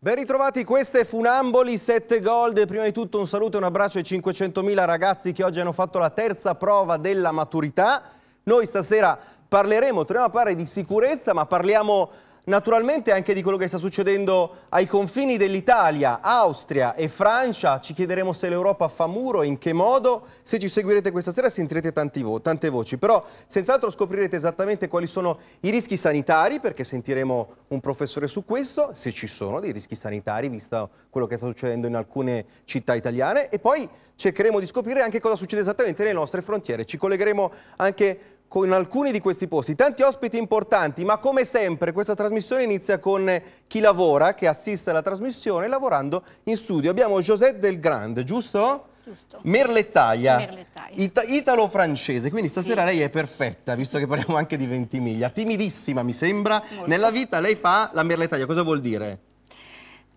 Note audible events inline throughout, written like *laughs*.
Ben ritrovati, queste Funamboli, 7 gold. Prima di tutto un saluto e un abbraccio ai 500.000 ragazzi che oggi hanno fatto la terza prova della maturità. Noi stasera parleremo, torniamo a parlare di sicurezza, ma parliamo naturalmente anche di quello che sta succedendo ai confini dell'Italia, Austria e Francia. Ci chiederemo se l'Europa fa muro, in che modo. Se ci seguirete questa sera sentirete vo tante voci, però senz'altro scoprirete esattamente quali sono i rischi sanitari, perché sentiremo un professore su questo, se ci sono dei rischi sanitari, visto quello che sta succedendo in alcune città italiane. E poi cercheremo di scoprire anche cosa succede esattamente nelle nostre frontiere. Ci collegheremo anche con alcuni di questi posti. Tanti ospiti importanti, ma come sempre questa trasmissione inizia con chi lavora, che assiste alla trasmissione, lavorando in studio. Abbiamo José Del Grande, giusto? Giusto. Merlettaia, Merlettaia. It italo-francese, quindi stasera sì. lei è perfetta, visto che parliamo anche di Ventimiglia. Timidissima, mi sembra. Molto. Nella vita lei fa la merlettaia, cosa vuol dire?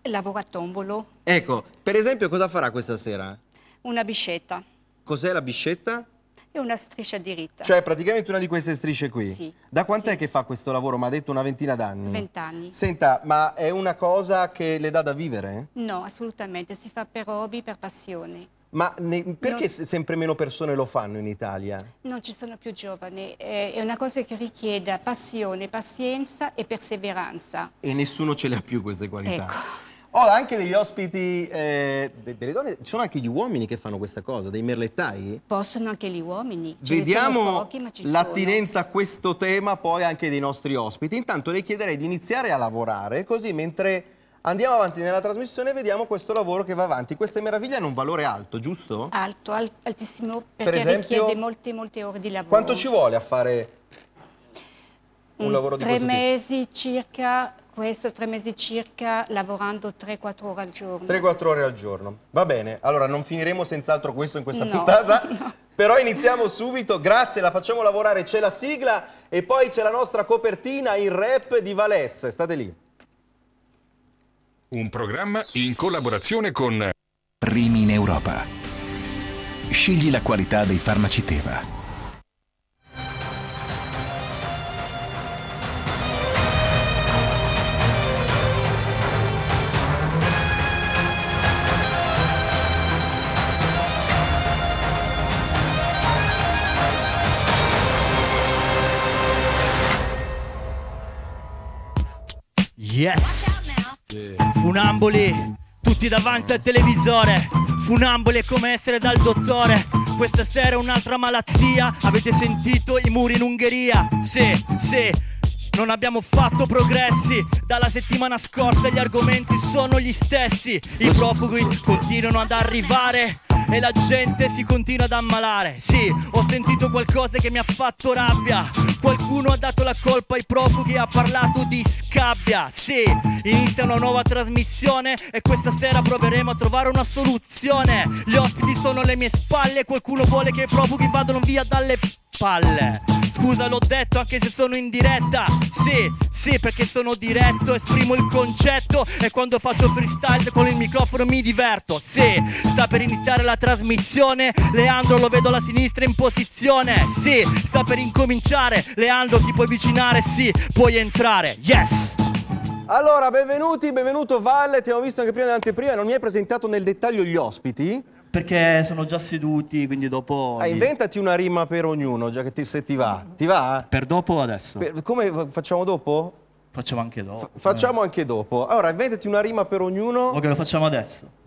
Lavora a tombolo. Ecco, per esempio cosa farà questa sera? Una biscetta. Cos'è la biscetta? e una striscia diritta. Cioè praticamente una di queste strisce qui? Sì. Da quant'è sì. che fa questo lavoro? Mi ha detto una ventina d'anni. Vent'anni. Senta, ma è una cosa che le dà da vivere? No, assolutamente, si fa per hobby, per passione. Ma ne, perché non... sempre meno persone lo fanno in Italia? Non ci sono più giovani, è una cosa che richiede passione, pazienza e perseveranza. E nessuno ce le ha più queste qualità. Ecco. Ora, anche degli ospiti eh, delle donne, ci sono anche gli uomini che fanno questa cosa, dei merlettai? Possono anche gli uomini. Ce Vediamo l'attinenza a questo tema poi anche dei nostri ospiti. Intanto le chiederei di iniziare a lavorare, così mentre andiamo avanti nella trasmissione vediamo questo lavoro che va avanti. Questa meraviglia hanno un valore alto, giusto? Alto, alt altissimo, perché per esempio, richiede molte, molte ore di lavoro. Quanto ci vuole a fare un lavoro di tre mesi circa questo tre mesi circa, lavorando 3-4 ore al giorno. 3-4 ore al giorno, va bene. Allora, non finiremo senz'altro questo in questa no, puntata, *laughs* no. però iniziamo subito. Grazie, la facciamo lavorare. C'è la sigla e poi c'è la nostra copertina in rap di Valesse. State lì. Un programma in collaborazione con... Primi in Europa. Scegli la qualità dei farmaci Teva. yes. Funamboli, tutti davanti al televisore. Funamboli è come essere dal dottore. Questa sera è un'altra malattia. Avete sentito i muri in Ungheria? Sì, sì. Non abbiamo fatto progressi, dalla settimana scorsa gli argomenti sono gli stessi, i profughi continuano ad arrivare, e la gente si continua ad ammalare. Sì, ho sentito qualcosa che mi ha fatto rabbia. Qualcuno ha dato la colpa ai profughi e ha parlato di scabbia. Sì, inizia una nuova trasmissione e questa sera proveremo a trovare una soluzione. Gli ospiti sono alle mie spalle, e qualcuno vuole che i profughi vadano via dalle palle palle. Scusa l'ho detto anche se sono in diretta Sì, sì perché sono diretto, esprimo il concetto E quando faccio freestyle con il microfono mi diverto Sì, sta per iniziare la trasmissione Leandro lo vedo alla sinistra in posizione Sì, sta per incominciare Leandro ti puoi avvicinare, sì, puoi entrare Yes! Allora, benvenuti, benvenuto Valle, ti abbiamo visto anche prima dell'anteprima, non mi hai presentato nel dettaglio gli ospiti perché sono già seduti, quindi dopo... Ah, inventati una rima per ognuno, già che ti, se ti va. Ti va? Per dopo o adesso? Per, come facciamo dopo? Facciamo anche dopo. F facciamo eh. anche dopo. Allora, inventati una rima per ognuno. Ok, lo facciamo adesso?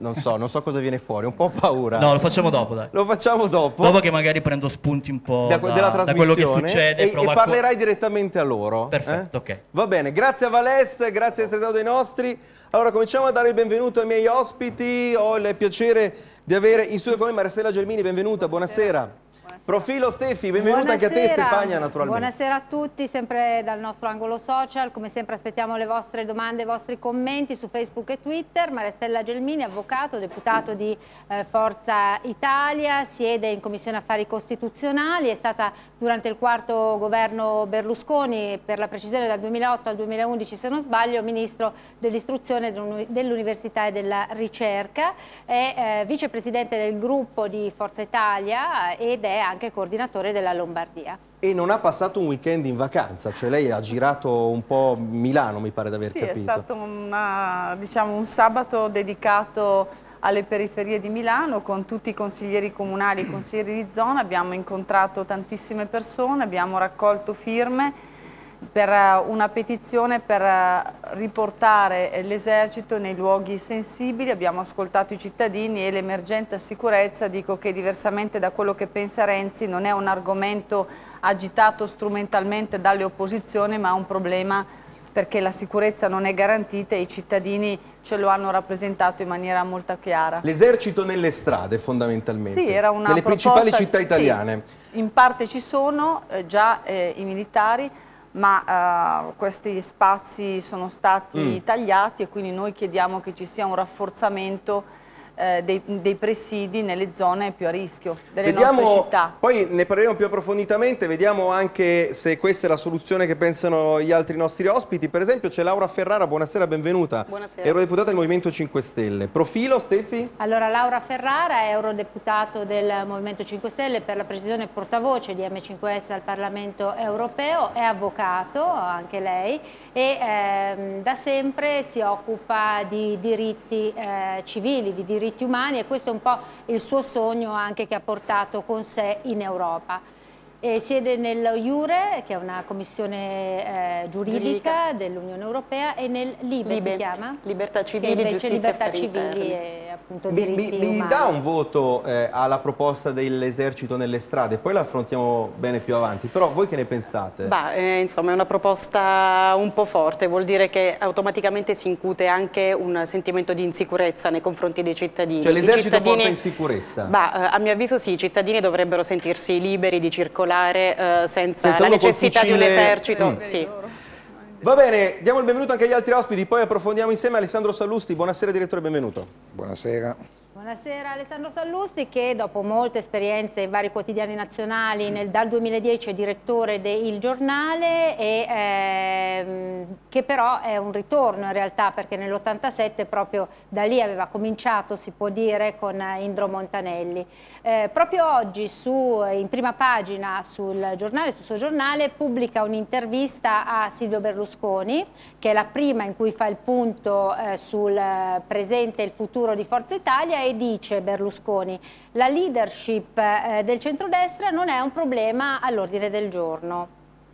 Non so, non so cosa viene fuori, un po' paura. No, lo facciamo dopo, dai. Lo facciamo dopo. Dopo che magari prendo spunti un po' da, da, da quello che succede. E, e parlerai direttamente a loro. Eh? Perfetto, eh? ok. Va bene, grazie a Vales, grazie di essere stato dei nostri. Allora, cominciamo a dare il benvenuto ai miei ospiti. Ho il piacere di avere in studio con me Marcella Gelmini, benvenuta, buonasera. buonasera. Profilo Stefi, benvenuta Buonasera. anche a te Stefania naturalmente. Buonasera a tutti, sempre dal nostro angolo social, come sempre aspettiamo le vostre domande, i vostri commenti su Facebook e Twitter. Marestella Gelmini, avvocato, deputato di eh, Forza Italia, siede in Commissione Affari Costituzionali, è stata durante il quarto governo Berlusconi, per la precisione dal 2008 al 2011 se non sbaglio, Ministro dell'Istruzione, dell'Università e della Ricerca, è eh, Vicepresidente del gruppo di Forza Italia ed è anche coordinatore della Lombardia. E non ha passato un weekend in vacanza, cioè lei ha girato un po' Milano mi pare di aver sì, capito. Sì, è stato una, diciamo, un sabato dedicato alle periferie di Milano con tutti i consiglieri comunali e consiglieri di zona, abbiamo incontrato tantissime persone, abbiamo raccolto firme per eh, una petizione per eh, riportare l'esercito nei luoghi sensibili, abbiamo ascoltato i cittadini e l'emergenza sicurezza, dico che diversamente da quello che pensa Renzi non è un argomento agitato strumentalmente dalle opposizioni ma un problema perché la sicurezza non è garantita e i cittadini ce lo hanno rappresentato in maniera molto chiara. L'esercito nelle strade fondamentalmente, sì, era una nelle proposta, principali città italiane. Sì, in parte ci sono eh, già eh, i militari, ma uh, questi spazi sono stati mm. tagliati e quindi noi chiediamo che ci sia un rafforzamento eh, dei, dei, presidi nelle zone più a rischio delle vediamo, nostre città. Poi ne parleremo più approfonditamente, vediamo anche se questa è la soluzione che pensano gli altri nostri ospiti. Per esempio c'è Laura Ferrara, buonasera, benvenuta. Buonasera. Eurodeputata del Movimento 5 Stelle. Profilo, Stefi? Allora, Laura Ferrara è eurodeputato del Movimento 5 Stelle, per la precisione portavoce di M5S al Parlamento europeo, è avvocato anche lei e ehm, da sempre si occupa di diritti eh, civili, di diritti diritti umani e questo è un po' il suo sogno anche che ha portato con sé in Europa. E siede nel Iure, che è una commissione eh, giuridica, giuridica. dell'Unione Europea, e nel LIBE, Libe, si chiama? Libertà civili, che libertà civili e appunto mi, diritti mi, mi dà un voto eh, alla proposta dell'esercito nelle strade, poi la affrontiamo bene più avanti, però voi che ne pensate? Bah, eh, insomma è una proposta un po' forte, vuol dire che automaticamente si incute anche un sentimento di insicurezza nei confronti dei cittadini. Cioè l'esercito porta in sicurezza? Bah, a mio avviso sì, i cittadini dovrebbero sentirsi liberi di circolare popolare eh, senza, senza la necessità di un esercito. Mm. Sì. Va bene, diamo il benvenuto anche agli altri ospiti, poi approfondiamo insieme Alessandro Sallusti. Buonasera direttore, benvenuto. Buonasera. Buonasera Alessandro Sallusti che dopo molte esperienze in vari quotidiani nazionali nel, dal 2010 è direttore del Giornale e, eh, che però è un ritorno in realtà perché nell'87 proprio da lì aveva cominciato si può dire con Indro Montanelli. Eh, proprio oggi su, in prima pagina sul giornale, sul suo giornale pubblica un'intervista a Silvio Berlusconi che è la prima in cui fa il punto eh, sul eh, presente e il futuro di Forza Italia e dice Berlusconi la leadership eh, del centrodestra non è un problema all'ordine del giorno.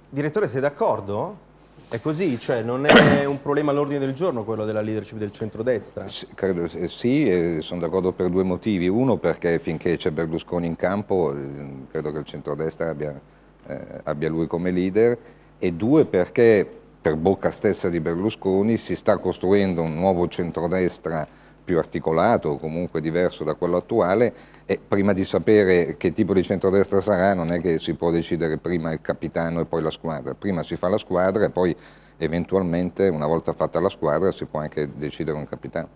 Direttore, sei d'accordo? È così? Cioè non è un problema all'ordine del giorno quello della leadership del centrodestra? Sì, credo, eh, sì eh, sono d'accordo per due motivi. Uno perché finché c'è Berlusconi in campo eh, credo che il centrodestra abbia, eh, abbia, lui come leader e due perché per bocca stessa di Berlusconi si sta costruendo un nuovo centrodestra più articolato o comunque diverso da quello attuale e prima di sapere che tipo di centrodestra sarà non è che si può decidere prima il capitano e poi la squadra, prima si fa la squadra e poi eventualmente una volta fatta la squadra si può anche decidere un capitano.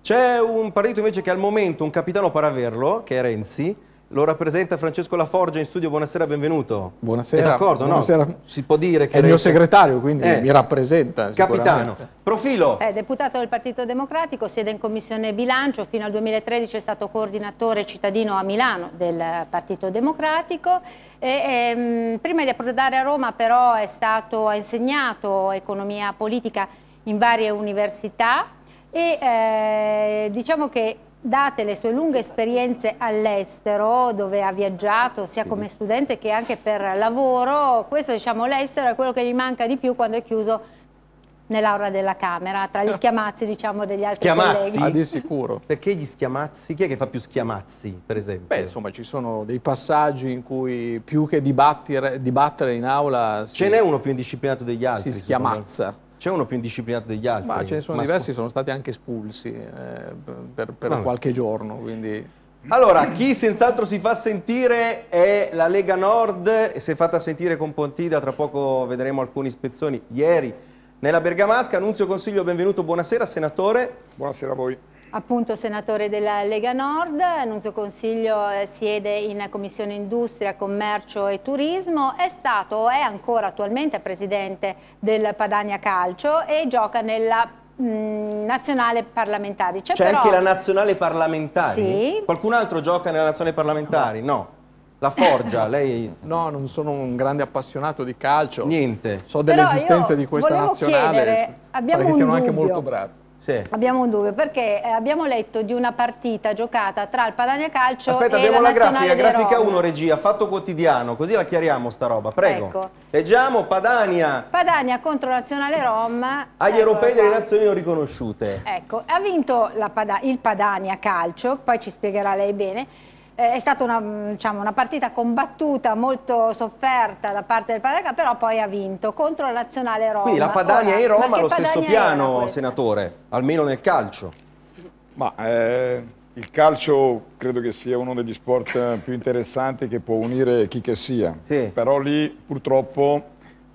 C'è un partito invece che al momento un capitano per averlo, che è Renzi, lo rappresenta Francesco Laforgia in studio, buonasera, benvenuto. Buonasera. È d'accordo, no? Si può dire che... È il mio segretario, quindi eh, mi rappresenta Capitano. Profilo. È deputato del Partito Democratico, siede in Commissione Bilancio, fino al 2013 è stato coordinatore cittadino a Milano del Partito Democratico. E, e, ehm, prima di approdare a Roma però è stato, ha insegnato economia politica in varie università e eh, diciamo che date le sue lunghe esperienze all'estero, dove ha viaggiato sia come studente che anche per lavoro, questo diciamo l'estero è quello che gli manca di più quando è chiuso nell'aura della Camera, tra gli *laughs* schiamazzi diciamo degli altri schiamazzi? colleghi. Ah, di sicuro. Perché gli schiamazzi? Chi è che fa più schiamazzi, per esempio? Beh, insomma, ci sono dei passaggi in cui più che dibattere, dibattere in aula... Ce n'è uno più indisciplinato degli altri. Si schiamazza. C'è uno più indisciplinato degli altri? Ma ce ne sono ma diversi, sono stati anche espulsi eh, per, per qualche giorno, quindi... Allora, chi senz'altro si fa sentire è la Lega Nord, si è fatta sentire con Pontida, tra poco vedremo alcuni spezzoni. Ieri nella Bergamasca, Annunzio Consiglio, benvenuto, buonasera senatore. Buonasera a voi. Appunto senatore della Lega Nord, Nunzio Consiglio eh, siede in Commissione Industria, Commercio e Turismo, è stato, è ancora attualmente presidente del Padania Calcio e gioca nella mh, nazionale parlamentare. C'è però... anche la nazionale parlamentare? Sì. Qualcun altro gioca nella nazionale parlamentare? No. La Forgia, *laughs* lei... No, non sono un grande appassionato di calcio. Niente. So dell'esistenza di questa nazionale. Chiedere, abbiamo pare siano dubbio. anche molto bravi. Sì. Abbiamo dubbio perché eh, abbiamo letto di una partita giocata tra il Padania Calcio Aspetta, e abbiamo la, la grafica, grafica 1 regia, fatto quotidiano, così la chiariamo sta roba, prego. Ecco. Leggiamo Padania. Padania contro Nazionale Rom. Agli ecco europei delle nazioni non riconosciute. Ecco, ha vinto Pada il Padania Calcio, poi ci spiegherà lei bene eh, è stata una, diciamo, una, partita combattuta, molto sofferta da parte del Padania, però poi ha vinto contro la Nazionale Roma. Qui la Padania Ora, e Roma allo stesso piano, senatore, almeno nel calcio. Ma eh, il calcio credo che sia uno degli sport più interessanti che può unire chi che sia. Sì. Però lì purtroppo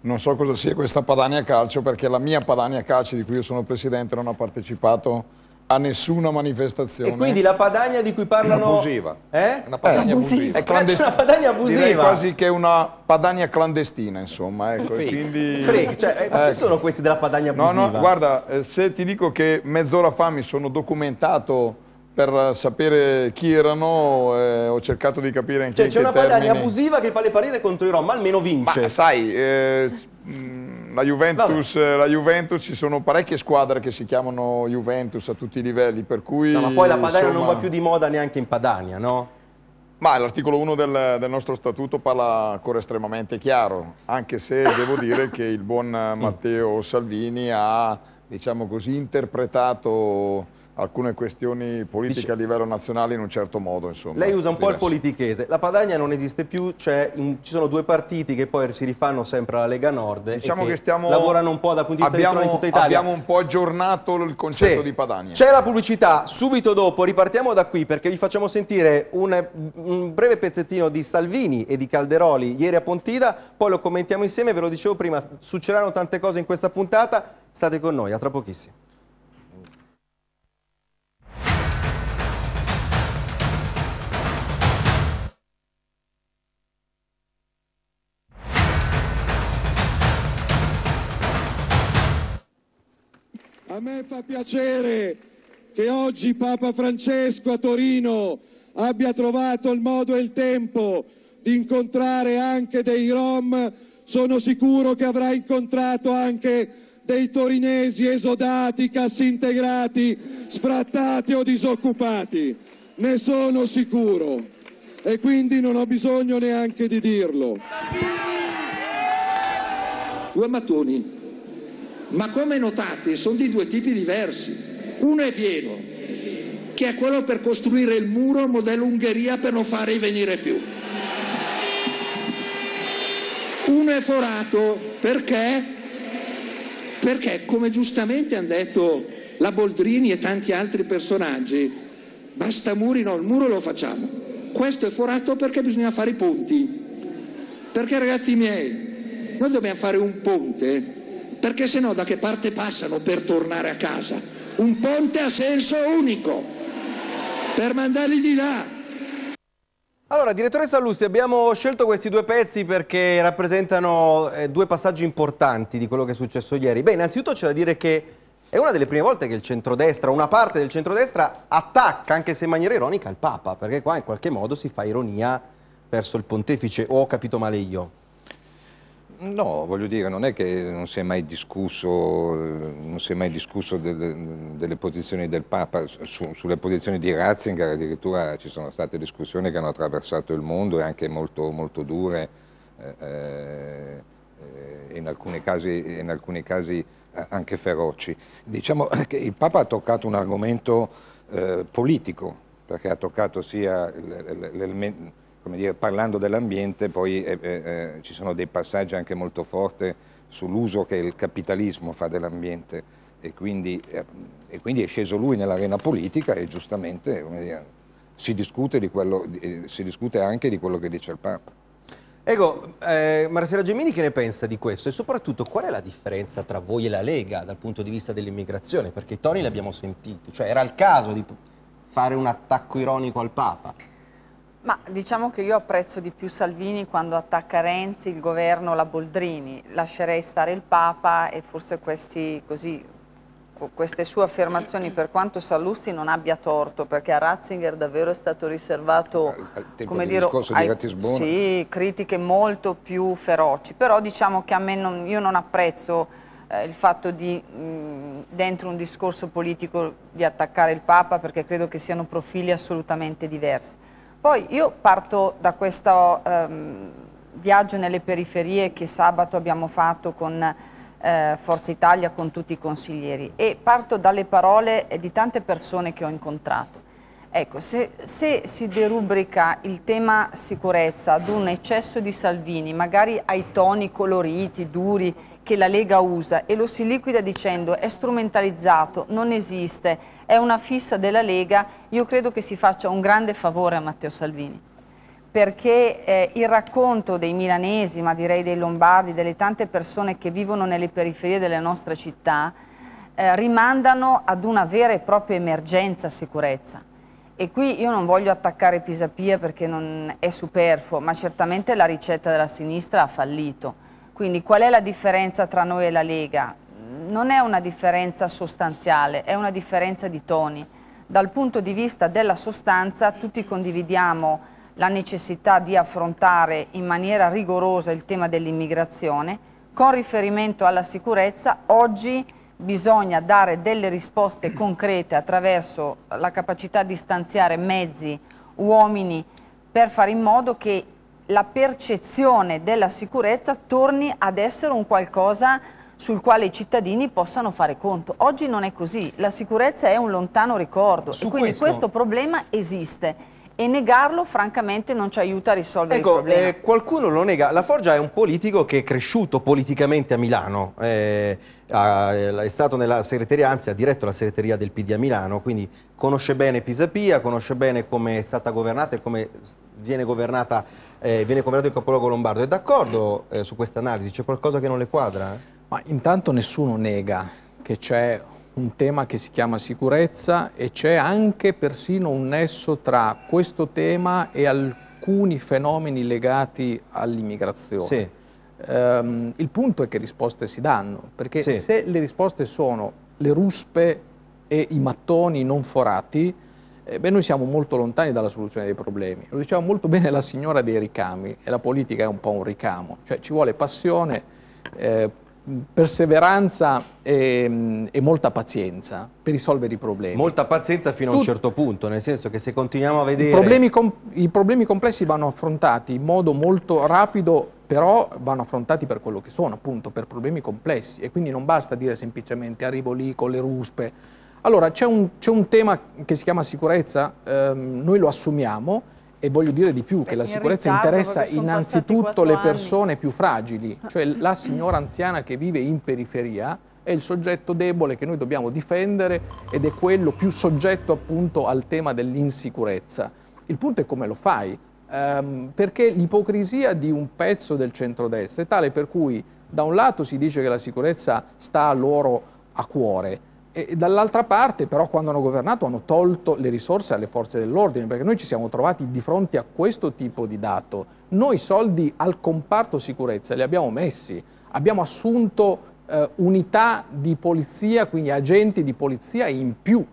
non so cosa sia questa Padania Calcio perché la mia Padania Calcio di cui io sono presidente non ha partecipato a nessuna manifestazione. E quindi la padagna di cui parlano... Abusiva. Eh? Una padagna eh, abusiva. È clandest... Cioè, una padagna abusiva. Direi quasi che è una padagna clandestina, insomma. Ecco. Freak. Quindi... Freak. Cioè, eh, ecco. chi sono questi della padagna abusiva? No, no, guarda, eh, se ti dico che mezz'ora fa mi sono documentato per sapere chi erano eh, ho cercato di capire anche cioè, che Cioè c'è una padagna abusiva che fa le partite contro i Roma, almeno vince. Ma sai... Eh, la Juventus, eh, la Juventus, ci sono parecchie squadre che si chiamano Juventus a tutti i livelli, per cui... No, ma poi la Padania insomma... non va più di moda neanche in Padania, no? Ma l'articolo 1 del, del, nostro statuto parla ancora estremamente chiaro, anche se *laughs* devo dire che il buon Matteo Salvini ha, diciamo così, interpretato alcune questioni politiche Dice... a livello nazionale in un certo modo. Insomma, Lei usa un diverso. po' il politichese, la Padania non esiste più, in... ci sono due partiti che poi si rifanno sempre alla Lega Nord diciamo che, che stiamo... lavorano un po' dal punto di vista abbiamo, in tutta Italia. Abbiamo un po' aggiornato il concetto sì. di Padania. C'è la pubblicità, subito dopo ripartiamo da qui perché vi facciamo sentire un, un breve pezzettino di Salvini e di Calderoli ieri a Pontida, poi lo commentiamo insieme, ve lo dicevo prima, succederanno tante cose in questa puntata, state con noi, a tra pochissimo. A me fa piacere che oggi Papa Francesco a Torino abbia trovato il modo e il tempo di incontrare anche dei Rom. Sono sicuro che avrà incontrato anche dei torinesi esodati, cassintegrati, sfrattati o disoccupati. Ne sono sicuro e quindi non ho bisogno neanche di dirlo. Due mattoni ma come notate sono di due tipi diversi. Uno è pieno, che è quello per costruire il muro modello Ungheria per non fare venire più. Uno è forato perché? Perché, come giustamente hanno detto la Boldrini e tanti altri personaggi, basta muri, no, il muro lo facciamo. Questo è forato perché bisogna fare i ponti. Perché ragazzi miei, noi dobbiamo fare un ponte perché se no da che parte passano per tornare a casa? Un ponte a senso unico, per mandarli di là. Allora, direttore Sallusti, abbiamo scelto questi due pezzi perché rappresentano eh, due passaggi importanti di quello che è successo ieri. Beh, innanzitutto c'è da dire che è una delle prime volte che il centrodestra, una parte del centrodestra, attacca, anche se in maniera ironica, il Papa, perché qua in qualche modo si fa ironia verso il pontefice, o ho capito male io. No, voglio dire, non è che non si è mai discusso, eh, è mai discusso delle, delle, posizioni del Papa, su, sulle posizioni di Ratzinger addirittura ci sono state discussioni che hanno attraversato il mondo e anche molto, molto dure, eh, eh, in, alcuni casi, in alcuni casi eh, anche feroci. Diciamo *laughs* che il Papa ha toccato un argomento eh, politico, perché ha toccato sia l'elemento dire, parlando dell'ambiente poi eh, eh, eh, ci sono dei passaggi anche molto forti sull'uso che il capitalismo fa dell'ambiente e quindi, eh, e quindi, è sceso lui nell'arena politica e giustamente dire, si, discute quello, eh, si, discute anche di quello che dice il Papa. Ecco, eh, Marcella Gemini che ne pensa di questo e soprattutto qual è la differenza tra voi e la Lega dal punto di vista dell'immigrazione? Perché Tony l'abbiamo sentito, cioè era il caso di fare un attacco ironico al Papa. Ma diciamo che io apprezzo di più Salvini quando attacca Renzi, il governo, la Boldrini. Lascerei stare il Papa e forse questi, così, queste sue affermazioni, per quanto Sallusti non abbia torto, perché a Ratzinger davvero è stato riservato come dire, ai, sì, critiche molto più feroci. Però diciamo che a me non, io non apprezzo eh, il fatto di mh, dentro un discorso politico di attaccare il Papa perché credo che siano profili assolutamente diversi. Poi io parto da questo ehm, viaggio nelle periferie che sabato abbiamo fatto con eh, Forza Italia, con tutti i consiglieri e parto dalle parole di tante persone che ho incontrato. Ecco, se, se si derubrica il tema sicurezza ad un eccesso di Salvini, magari ai toni coloriti, duri, che la Lega usa e lo si liquida dicendo è strumentalizzato, non esiste, è una fissa della Lega, io credo che si faccia un grande favore a Matteo Salvini perché eh, il racconto dei milanesi, ma direi dei lombardi, delle tante persone che vivono nelle periferie delle nostre città, eh, rimandano ad una vera e propria emergenza sicurezza. E qui io non voglio attaccare Pisapia perché non è superfluo, ma certamente la ricetta della sinistra ha fallito quindi qual è la differenza tra noi e la Lega? Non è una differenza sostanziale, è una differenza di toni. Dal punto di vista della sostanza tutti condividiamo la necessità di affrontare in maniera rigorosa il tema dell'immigrazione. Con riferimento alla sicurezza, oggi bisogna dare delle risposte concrete attraverso la capacità di stanziare mezzi, uomini, per fare in modo che la percezione della sicurezza torni ad essere un qualcosa sul quale i cittadini possano fare conto. Oggi non è così, la sicurezza è un lontano ricordo Su e quindi questo... questo problema esiste e negarlo francamente non ci aiuta a risolvere ecco, il problema. Eh, qualcuno lo nega, La Forgia è un politico che è cresciuto politicamente a Milano. Eh eh, è stato nella segreteria, anzi ha diretto la segreteria del PD a Milano, quindi conosce bene Pisapia, conosce bene come è stata governata e come viene, governata, eh, viene governato il capoluogo lombardo. È d'accordo eh, su questa analisi? C'è qualcosa che non le quadra? Ma intanto nessuno nega che c'è un tema che si chiama sicurezza e c'è anche persino un nesso tra questo tema e alcuni fenomeni legati all'immigrazione. Sì Ehm, il punto è che risposte si danno, perché sì. se le risposte sono le ruspe e i mattoni non forati, eh, beh, noi siamo molto lontani dalla soluzione dei problemi. Lo diceva molto bene la signora dei ricami, e la politica è un po' un ricamo, cioè ci vuole passione, eh, perseveranza e, mm, e, molta pazienza per risolvere i problemi. Molta pazienza fino a un certo punto, nel senso che se continuiamo a vedere... I problemi, com i problemi complessi vanno affrontati in modo molto rapido però vanno affrontati per quello che sono, appunto, per problemi complessi e quindi non basta dire semplicemente arrivo lì con le ruspe. Allora, c'è un, un, tema che si chiama sicurezza, ehm, noi lo assumiamo e voglio dire di più, che la sicurezza interessa innanzitutto le persone più fragili, ah. cioè la signora anziana che vive in periferia è il soggetto debole che noi dobbiamo difendere ed è quello più soggetto appunto al tema dell'insicurezza. Il punto è come lo fai, ehm, perché l'ipocrisia di un pezzo del centrodestra è tale per cui da un lato si dice che la sicurezza sta a loro a cuore, e dall'altra parte però quando hanno governato hanno tolto le risorse alle forze dell'ordine, perché noi ci siamo trovati di fronte a questo tipo di dato. Noi soldi al comparto sicurezza li abbiamo messi, abbiamo assunto eh, unità di polizia, quindi agenti di polizia in più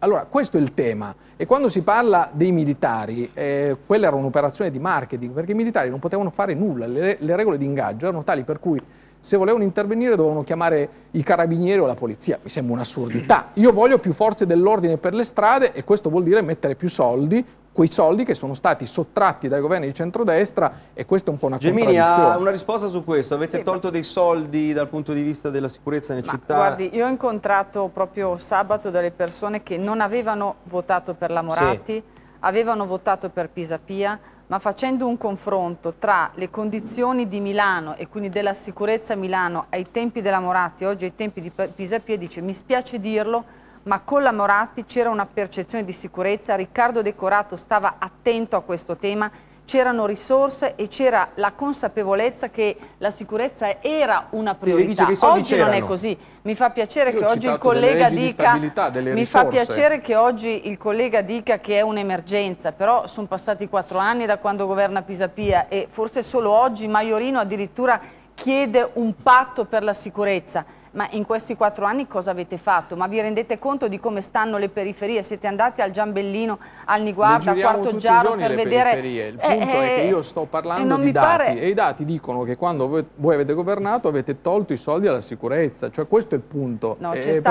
allora, questo è il tema. E quando si parla dei militari, eh, quella era un'operazione di marketing, perché i militari non potevano fare nulla, le, le, regole di ingaggio erano tali per cui se volevano intervenire dovevano chiamare i carabinieri o la polizia. Mi sembra un'assurdità. Io voglio più forze dell'ordine per le strade e questo vuol dire mettere più soldi, quei soldi che sono stati sottratti dai governi di centrodestra e questa è un po' una Gemini ha una risposta su questo, avete sì, tolto ma... dei soldi dal punto di vista della sicurezza nelle ma, città? Guardi, io ho incontrato proprio sabato delle persone che non avevano votato per la Moratti, sì. avevano votato per Pisapia, ma facendo un confronto tra le condizioni di Milano e quindi della sicurezza a Milano ai tempi della Moratti, oggi ai tempi di Pisapia, dice mi spiace dirlo, ma con la Moratti c'era una percezione di sicurezza, Riccardo Decorato stava attento a questo tema, c'erano risorse e c'era la consapevolezza che la sicurezza era una priorità. Oggi non è così. Mi fa piacere Io che oggi il collega dica mi fa piacere che oggi il collega dica che è un'emergenza, però sono passati quattro anni da quando governa Pisapia e forse solo oggi Maiorino addirittura chiede un patto per la sicurezza ma in questi quattro anni cosa avete fatto? Ma vi rendete conto di come stanno le periferie? Siete andati al Giambellino, al Niguarda, a Quarto Giaro per vedere... Periferie. Il eh, punto eh, è che io eh, sto eh, parlando di dati pare... e i dati dicono che quando voi, avete governato avete tolto i soldi alla sicurezza, cioè questo è il punto. No, eh,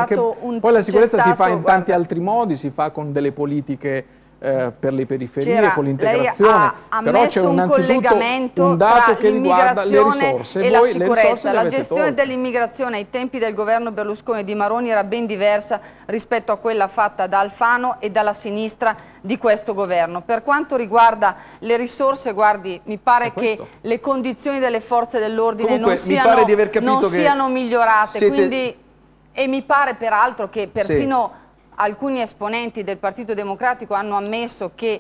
un... Poi la sicurezza stato... si fa in tanti Guarda... altri modi, si fa con delle politiche eh, per le periferie, C'era, con l'integrazione. Ha, ha Però c'è un collegamento un dato che riguarda le risorse. E Voi, la sicurezza, la gestione dell'immigrazione ai tempi del governo Berlusconi e di Maroni era ben diversa rispetto a quella fatta da Alfano e dalla sinistra di questo governo. Per quanto riguarda le risorse, guardi, mi pare che le condizioni delle forze dell'ordine non siano, non siano migliorate. Siete... Quindi, e mi pare peraltro che persino... Sì alcuni esponenti del Partito Democratico hanno ammesso che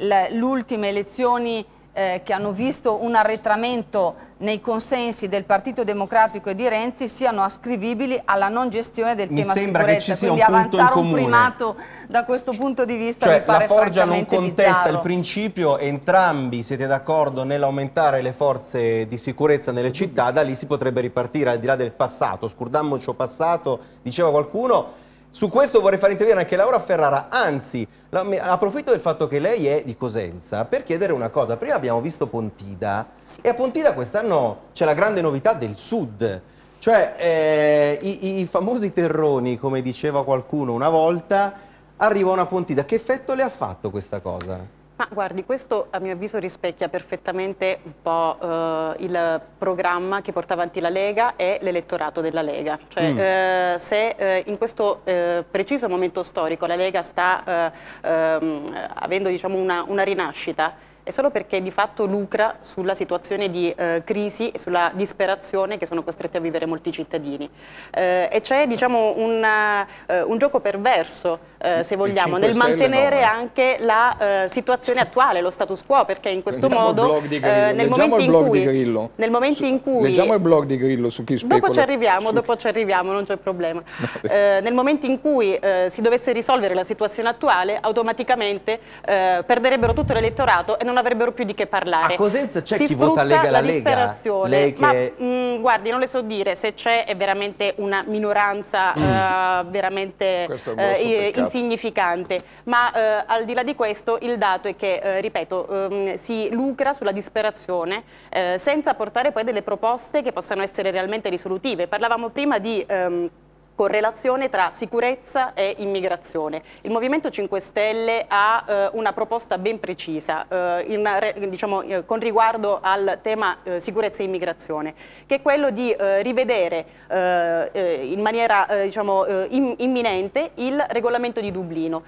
le ultime elezioni eh, che hanno visto un arretramento nei consensi del Partito Democratico e di Renzi siano ascrivibili alla non gestione del mi tema sicurezza, quindi un avanzare un primato da questo punto di vista cioè, mi pare la Forgia non contesta bizzarro. il principio, entrambi siete d'accordo nell'aumentare le forze di sicurezza nelle città, da lì si potrebbe ripartire al di là del passato, scordammoci passato, diceva qualcuno su questo vorrei far intervenire anche Laura Ferrara, anzi la, approfitto del fatto che lei è di Cosenza per chiedere una cosa. Prima abbiamo visto Pontida sì. e a Pontida quest'anno c'è la grande novità del sud, cioè eh, i, i, famosi terroni, come diceva qualcuno una volta, arrivano a Pontida. Che effetto le ha fatto questa cosa? Ma guardi, questo a mio avviso rispecchia perfettamente un po' eh, il programma che porta avanti la Lega e l'elettorato della Lega. Cioè, mm. eh, se eh, in questo eh, preciso momento storico la Lega sta eh, ehm, avendo diciamo, una, una rinascita, è solo perché di fatto lucra sulla situazione di eh, crisi e sulla disperazione che sono costretti a vivere molti cittadini. Eh, e c'è diciamo, una, eh, un gioco perverso eh, se vogliamo, nel mantenere eh. anche la eh, situazione attuale, lo status quo, perché in questo modo eh, nel, momento in, cui, nel momento in cui Leggiamo il blog di Grillo su chi specola. Dopo ci arriviamo, su... dopo ci arriviamo, non c'è problema. *laughs* nel momento in cui si dovesse risolvere la situazione attuale, automaticamente perderebbero tutto l'elettorato e non avrebbero più di che parlare. A Cosenza c'è chi vota Lega la, disperazione, Lega? ma che... mh, mm, guardi, non le so dire se c'è è veramente una minoranza mm. veramente eh, Esatto. insignificante, ma eh, al di là di questo il dato è che, eh, ripeto, ehm, si lucra sulla disperazione eh, senza portare poi delle proposte che possano essere realmente risolutive. Parlavamo prima di... Ehm, correlazione tra sicurezza e immigrazione. Il Movimento 5 Stelle ha eh, una proposta ben precisa eh, in, diciamo, eh, con riguardo al tema eh, sicurezza e immigrazione, che è quello di eh, rivedere eh, in maniera diciamo, im imminente il regolamento di Dublino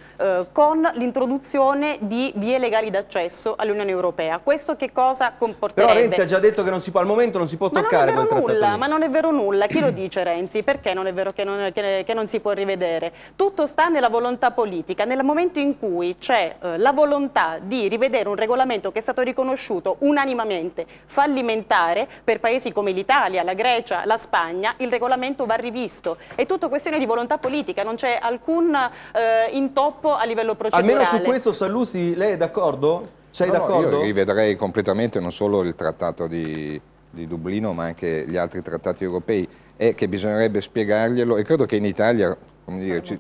con l'introduzione di vie legali d'accesso all'Unione Europea. Questo che cosa comporterebbe? Però Renzi ha già detto che non si può, al momento non si può ma toccare ma non è vero nulla, Ma non è vero nulla. Chi lo dice Renzi? Perché non è vero che non non, che, che non si può rivedere. Tutto sta nella volontà politica, nel momento in cui c'è eh, la volontà di rivedere un regolamento che è stato riconosciuto unanimamente fallimentare per paesi come l'Italia, la Grecia, la Spagna, il regolamento va rivisto. È tutto questione di volontà politica, non c'è alcun eh, intoppo a livello procedurale. Almeno su questo Sallusi, lei è d'accordo? Sei no, d'accordo? io rivedrei completamente non solo il trattato di, di Dublino ma anche gli altri trattati europei è che bisognerebbe spiegarglielo e credo che in Italia dire, ci,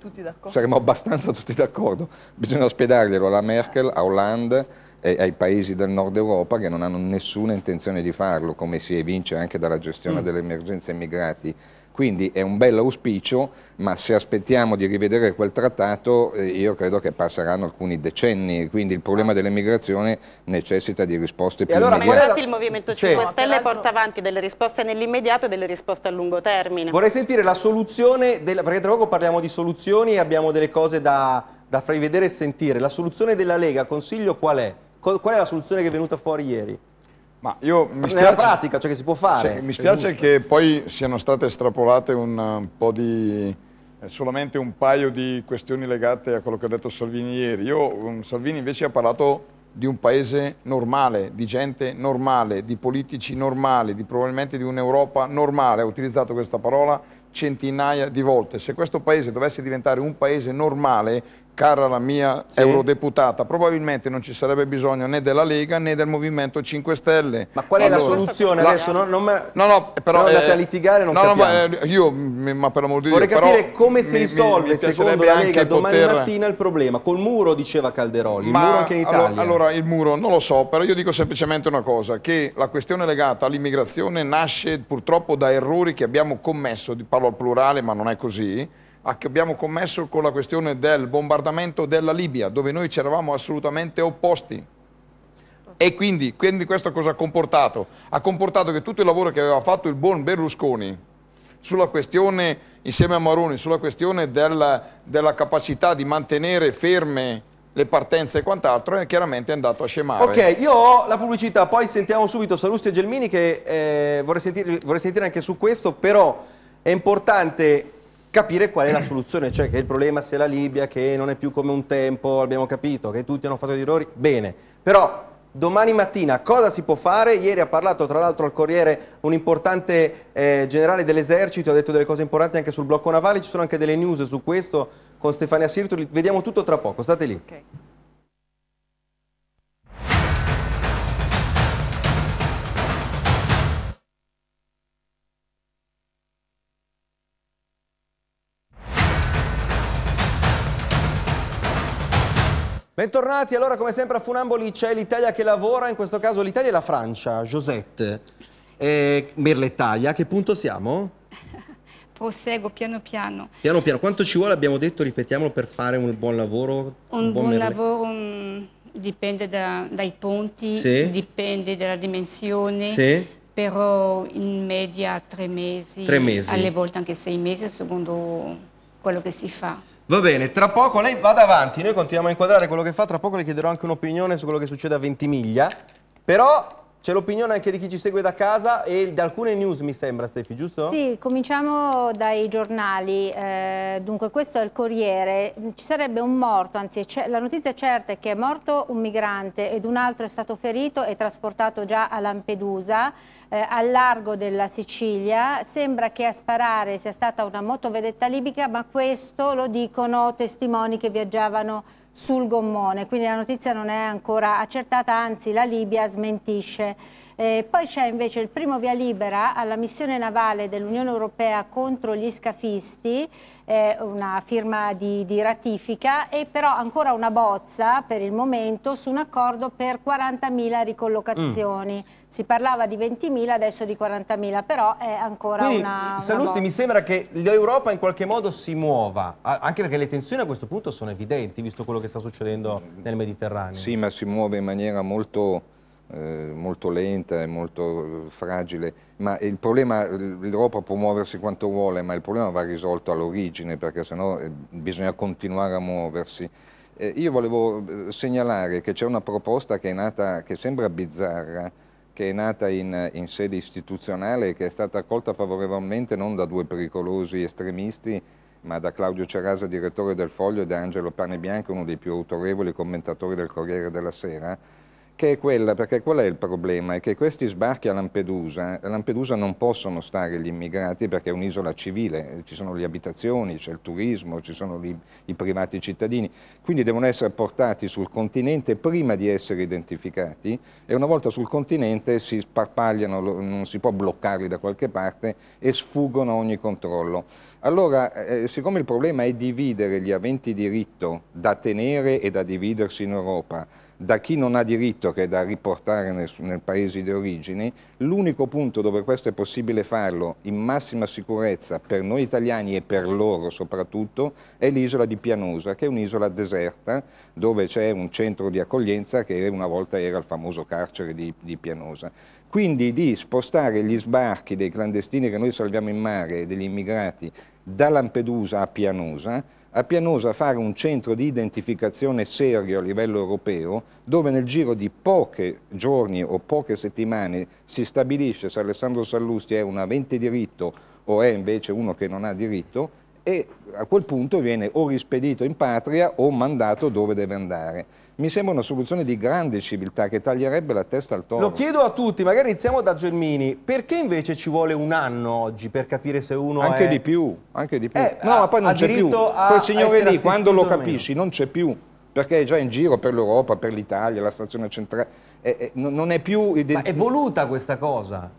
saremmo abbastanza tutti d'accordo, bisogna spiegarglielo alla Merkel, a Hollande e ai paesi del nord Europa che non hanno nessuna intenzione di farlo, come si evince anche dalla gestione mm. dell'emergenza immigrati quindi è un bel auspicio, ma se aspettiamo di rivedere quel trattato eh, io credo che passeranno alcuni decenni, quindi il problema esatto. dell'emigrazione necessita di risposte e più allora, immediate. Ma infatti il Movimento 5 sì. Stelle porta avanti delle risposte nell'immediato e delle risposte a lungo termine. Vorrei sentire la soluzione, della, perché tra poco parliamo di soluzioni e abbiamo delle cose da, da vedere e sentire. La soluzione della Lega, consiglio qual è? Qual è la soluzione che è venuta fuori ieri? Ma io mi spiace, Nella pratica, cioè che si può fare. Sì, mi spiace che poi siano state estrapolate un po' di... Eh, solamente un paio di questioni legate a quello che ha detto Salvini ieri. Io, um, Salvini invece ha parlato di un paese normale, di gente normale, di politici normali, di probabilmente di un'Europa normale. Ha utilizzato questa parola centinaia di volte. Se questo paese dovesse diventare un paese normale, cara la mia sì. eurodeputata, probabilmente non ci sarebbe bisogno né della Lega né del Movimento 5 Stelle. Ma qual è allora, la soluzione la, adesso? No, non me, no, no, però, se andate eh, a litigare non no, capiamo. No, ma, eh, io, ma per amor di Dio... Vorrei capire come si risolve, mi, mi secondo la Lega, domani poter... mattina il problema. Col muro, diceva Calderoli, il ma, muro anche in Italia. Allora, allora, il muro, non lo so, però io dico semplicemente una cosa, che la questione legata all'immigrazione nasce purtroppo da errori che abbiamo commesso, parlo al plurale ma non è così, che abbiamo commesso con la questione del bombardamento della Libia, dove noi ci eravamo assolutamente opposti. E quindi, quindi questo cosa ha comportato? Ha comportato che tutto il lavoro che aveva fatto il buon Berlusconi, sulla questione, insieme a Maroni, sulla questione della, della, capacità di mantenere ferme le partenze e quant'altro, eh, è chiaramente andato a scemare. Ok, io ho la pubblicità, poi sentiamo subito Salusti e Gelmini che eh, vorrei, sentire, vorrei sentire anche su questo, però è importante capire qual è la soluzione, cioè che il problema sia la Libia, che non è più come un tempo, abbiamo capito, che tutti hanno fatto gli errori, bene, però domani mattina cosa si può fare? Ieri ha parlato tra l'altro al Corriere un importante eh, generale dell'esercito, ha detto delle cose importanti anche sul blocco navale, ci sono anche delle news su questo con Stefania Sirtoli, vediamo tutto tra poco, state lì. Okay. Bentornati, allora come sempre a Funamboli c'è l'Italia che lavora, in questo caso l'Italia e la Francia, Josette, eh, Merlettaglia, a che punto siamo? *laughs* Proseguo piano piano. Piano piano, quanto ci vuole abbiamo detto, ripetiamolo, per fare un buon lavoro? Un, un buon, buon lavoro um, dipende da, dai ponti, sì. dipende dalla dimensione, sì. però in media tre mesi, tre mesi, alle volte anche sei mesi, secondo quello che si fa. Va bene, tra poco lei vada avanti, noi continuiamo a inquadrare quello che fa, tra poco le chiederò anche un'opinione su quello che succede a Ventimiglia, però c'è l'opinione anche di chi ci segue da casa e da alcune news mi sembra Steffi, giusto? Sì, cominciamo dai giornali, eh, dunque questo è il Corriere, ci sarebbe un morto, anzi la notizia certa è che è morto un migrante ed un altro è stato ferito e trasportato già a Lampedusa, eh, al largo della Sicilia, sembra che a sparare sia stata una motovedetta libica ma questo lo dicono testimoni che viaggiavano sul gommone, quindi la notizia non è ancora accertata, anzi la Libia smentisce. Eh, poi c'è invece il primo via libera alla missione navale dell'Unione Europea contro gli scafisti, eh, una firma di, di, ratifica e però ancora una bozza per il momento su un accordo per 40.000 mm. ricollocazioni. Mm si parlava di 20.000, adesso di 40.000, però è ancora Quindi, una, Salusti, una mi sembra che l'Europa in qualche modo si muova, anche perché le tensioni a questo punto sono evidenti, visto quello che sta succedendo nel Mediterraneo. Sì, ma si muove in maniera molto, eh, molto lenta e molto eh, fragile. Ma il problema, l'Europa può muoversi quanto vuole, ma il problema va risolto all'origine, perché sennò eh, bisogna continuare a muoversi. Eh, io volevo segnalare che c'è una proposta che è nata, che sembra bizzarra, che è nata in, in sede istituzionale e che è stata accolta favorevolmente non da due pericolosi estremisti, ma da Claudio Cerasa, direttore del Foglio, e da Angelo Panebianco, uno dei più autorevoli commentatori del Corriere della Sera, che è quella, perché qual è il problema? È che questi sbarchi a Lampedusa, a Lampedusa non possono stare gli immigrati perché è un'isola civile, ci sono le abitazioni, c'è il turismo, ci sono gli, i privati cittadini, quindi devono essere portati sul continente prima di essere identificati e una volta sul continente si sparpagliano, non si può bloccarli da qualche parte e sfuggono a ogni controllo. Allora, eh, eh, siccome il problema è dividere gli aventi diritto da tenere e da dividersi in Europa, da chi non ha diritto che è da riportare nel, nel paese di origine, l'unico punto dove questo è possibile farlo in massima sicurezza per noi italiani e per loro soprattutto è l'isola di Pianosa, che è un'isola deserta dove c'è un centro di accoglienza che una volta era il famoso carcere di, di Pianosa. Quindi di spostare gli sbarchi dei clandestini che noi salviamo in mare e degli immigrati da Lampedusa a Pianosa a Pianosa fare un centro di identificazione serio a livello europeo dove nel giro di pochi giorni o poche settimane si stabilisce se Alessandro Sallusti è un avente diritto o è invece uno che non ha diritto e a quel punto viene o rispedito in patria o mandato dove deve andare mi sembra una soluzione di grande civiltà che taglierebbe la testa al toro. Lo chiedo a tutti, magari iniziamo da Gelmini, perché invece ci vuole un anno oggi per capire se uno anche è... Di più, anche di più, eh, no, ma poi non c'è più. A, Quel signore lì, quando lo capisci, non c'è più, perché è già in giro per l'Europa, per l'Italia, la stazione centrale, è, è, non è più... Ma è voluta questa cosa?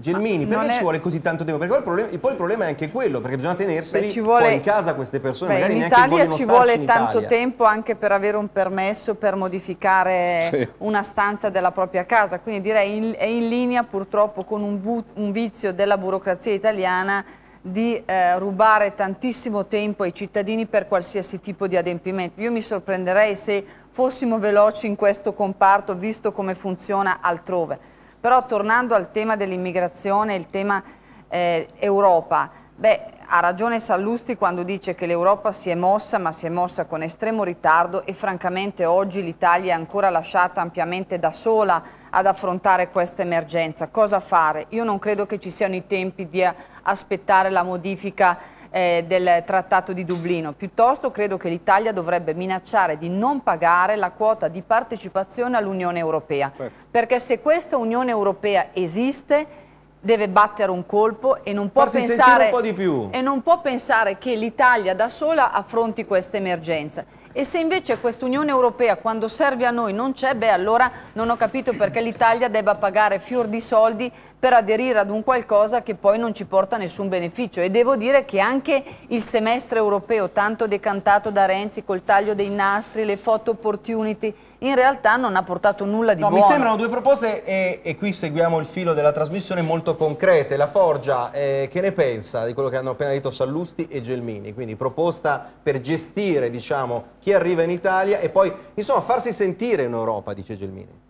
Gelmini, Ma perché è... ci vuole così tanto tempo? Perché poi il, problema, poi il problema è anche quello, perché bisogna tenerseli Beh, vuole... in casa queste persone. Beh, in Italia ci vuole tanto tempo anche per avere un permesso per modificare sì. una stanza della propria casa, quindi direi in, è in linea purtroppo con un, un vizio della burocrazia italiana di eh, rubare tantissimo tempo ai cittadini per qualsiasi tipo di adempimento. Io mi sorprenderei se fossimo veloci in questo comparto, visto come funziona altrove però tornando al tema dell'immigrazione, il tema eh, Europa, beh, ha ragione Sallusti quando dice che l'Europa si è mossa, ma si è mossa con estremo ritardo e francamente oggi l'Italia è ancora lasciata ampiamente da sola ad affrontare questa emergenza. Cosa fare? Io non credo che ci siano i tempi di aspettare la modifica eh, del Trattato di Dublino. Piuttosto credo che l'Italia dovrebbe minacciare di non pagare la quota di partecipazione all'Unione Europea. Beh. Perché se questa Unione Europea esiste deve battere un colpo e non può, pensare, un e non può pensare che l'Italia da sola affronti questa emergenza. E se invece quest'Unione Europea quando serve a noi non c'è, beh allora non ho capito perché l'Italia debba pagare fior di soldi per aderire ad un qualcosa che poi non ci porta nessun beneficio. E devo dire che anche il semestre europeo, tanto decantato da Renzi col taglio dei nastri, le foto opportunity, in realtà non ha portato nulla di no, buono. Mi sembrano due proposte e, e, qui seguiamo il filo della trasmissione molto concrete. La Forgia, eh, che ne pensa di quello che hanno appena detto Sallusti e Gelmini? Quindi proposta per gestire diciamo, chi arriva in Italia e poi insomma, farsi sentire in Europa, dice Gelmini.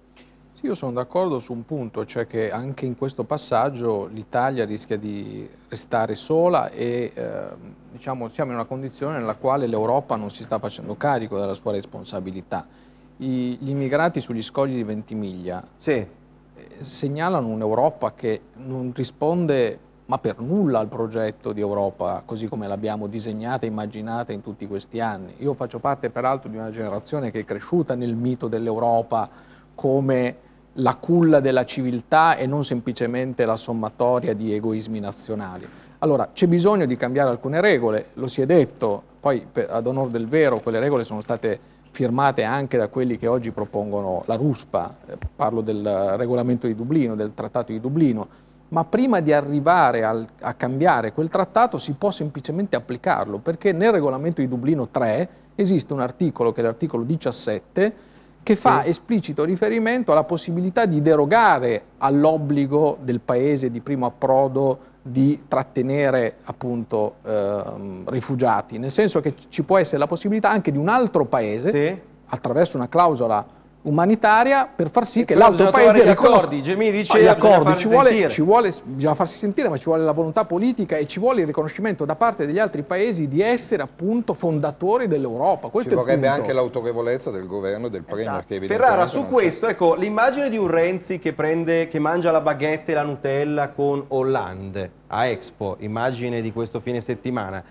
Sì, io sono d'accordo su un punto, cioè che anche in questo passaggio l'Italia rischia di restare sola e eh, diciamo, siamo in una condizione nella quale l'Europa non si sta facendo carico della sua responsabilità gli immigrati sugli scogli di Ventimiglia sì. Eh, segnalano un'Europa che non risponde ma per nulla al progetto di Europa così come l'abbiamo disegnata e immaginata in tutti questi anni. Io faccio parte peraltro di una generazione che è cresciuta nel mito dell'Europa come la culla della civiltà e non semplicemente la sommatoria di egoismi nazionali. Allora, c'è bisogno di cambiare alcune regole, lo si è detto, poi ad onore del vero quelle regole sono state firmate anche da quelli che oggi propongono la RUSPA, eh, parlo del regolamento di Dublino, del trattato di Dublino, ma prima di arrivare al, a cambiare quel trattato si può semplicemente applicarlo, perché nel regolamento di Dublino 3 esiste un articolo, che è l'articolo 17, che fa sì. esplicito riferimento alla possibilità di derogare all'obbligo del paese di primo approdo di trattenere appunto ehm, rifugiati, nel senso che ci può essere la possibilità anche di un altro paese, sì. attraverso una clausola umanitaria per far sì che l'altro paese riconosca ah, gli accordi, Gemini dice, gli accordi. Ci, vuole, ci vuole, bisogna farsi sentire ma ci vuole la volontà politica e ci vuole il riconoscimento da parte degli altri paesi di essere appunto fondatori dell'Europa questo ci vorrebbe anche l'autorevolezza del governo e del esatto. premier Ferrara su questo ecco l'immagine di un Renzi che, prende, che mangia la baguette e la Nutella con Hollande a Expo immagine di questo fine settimana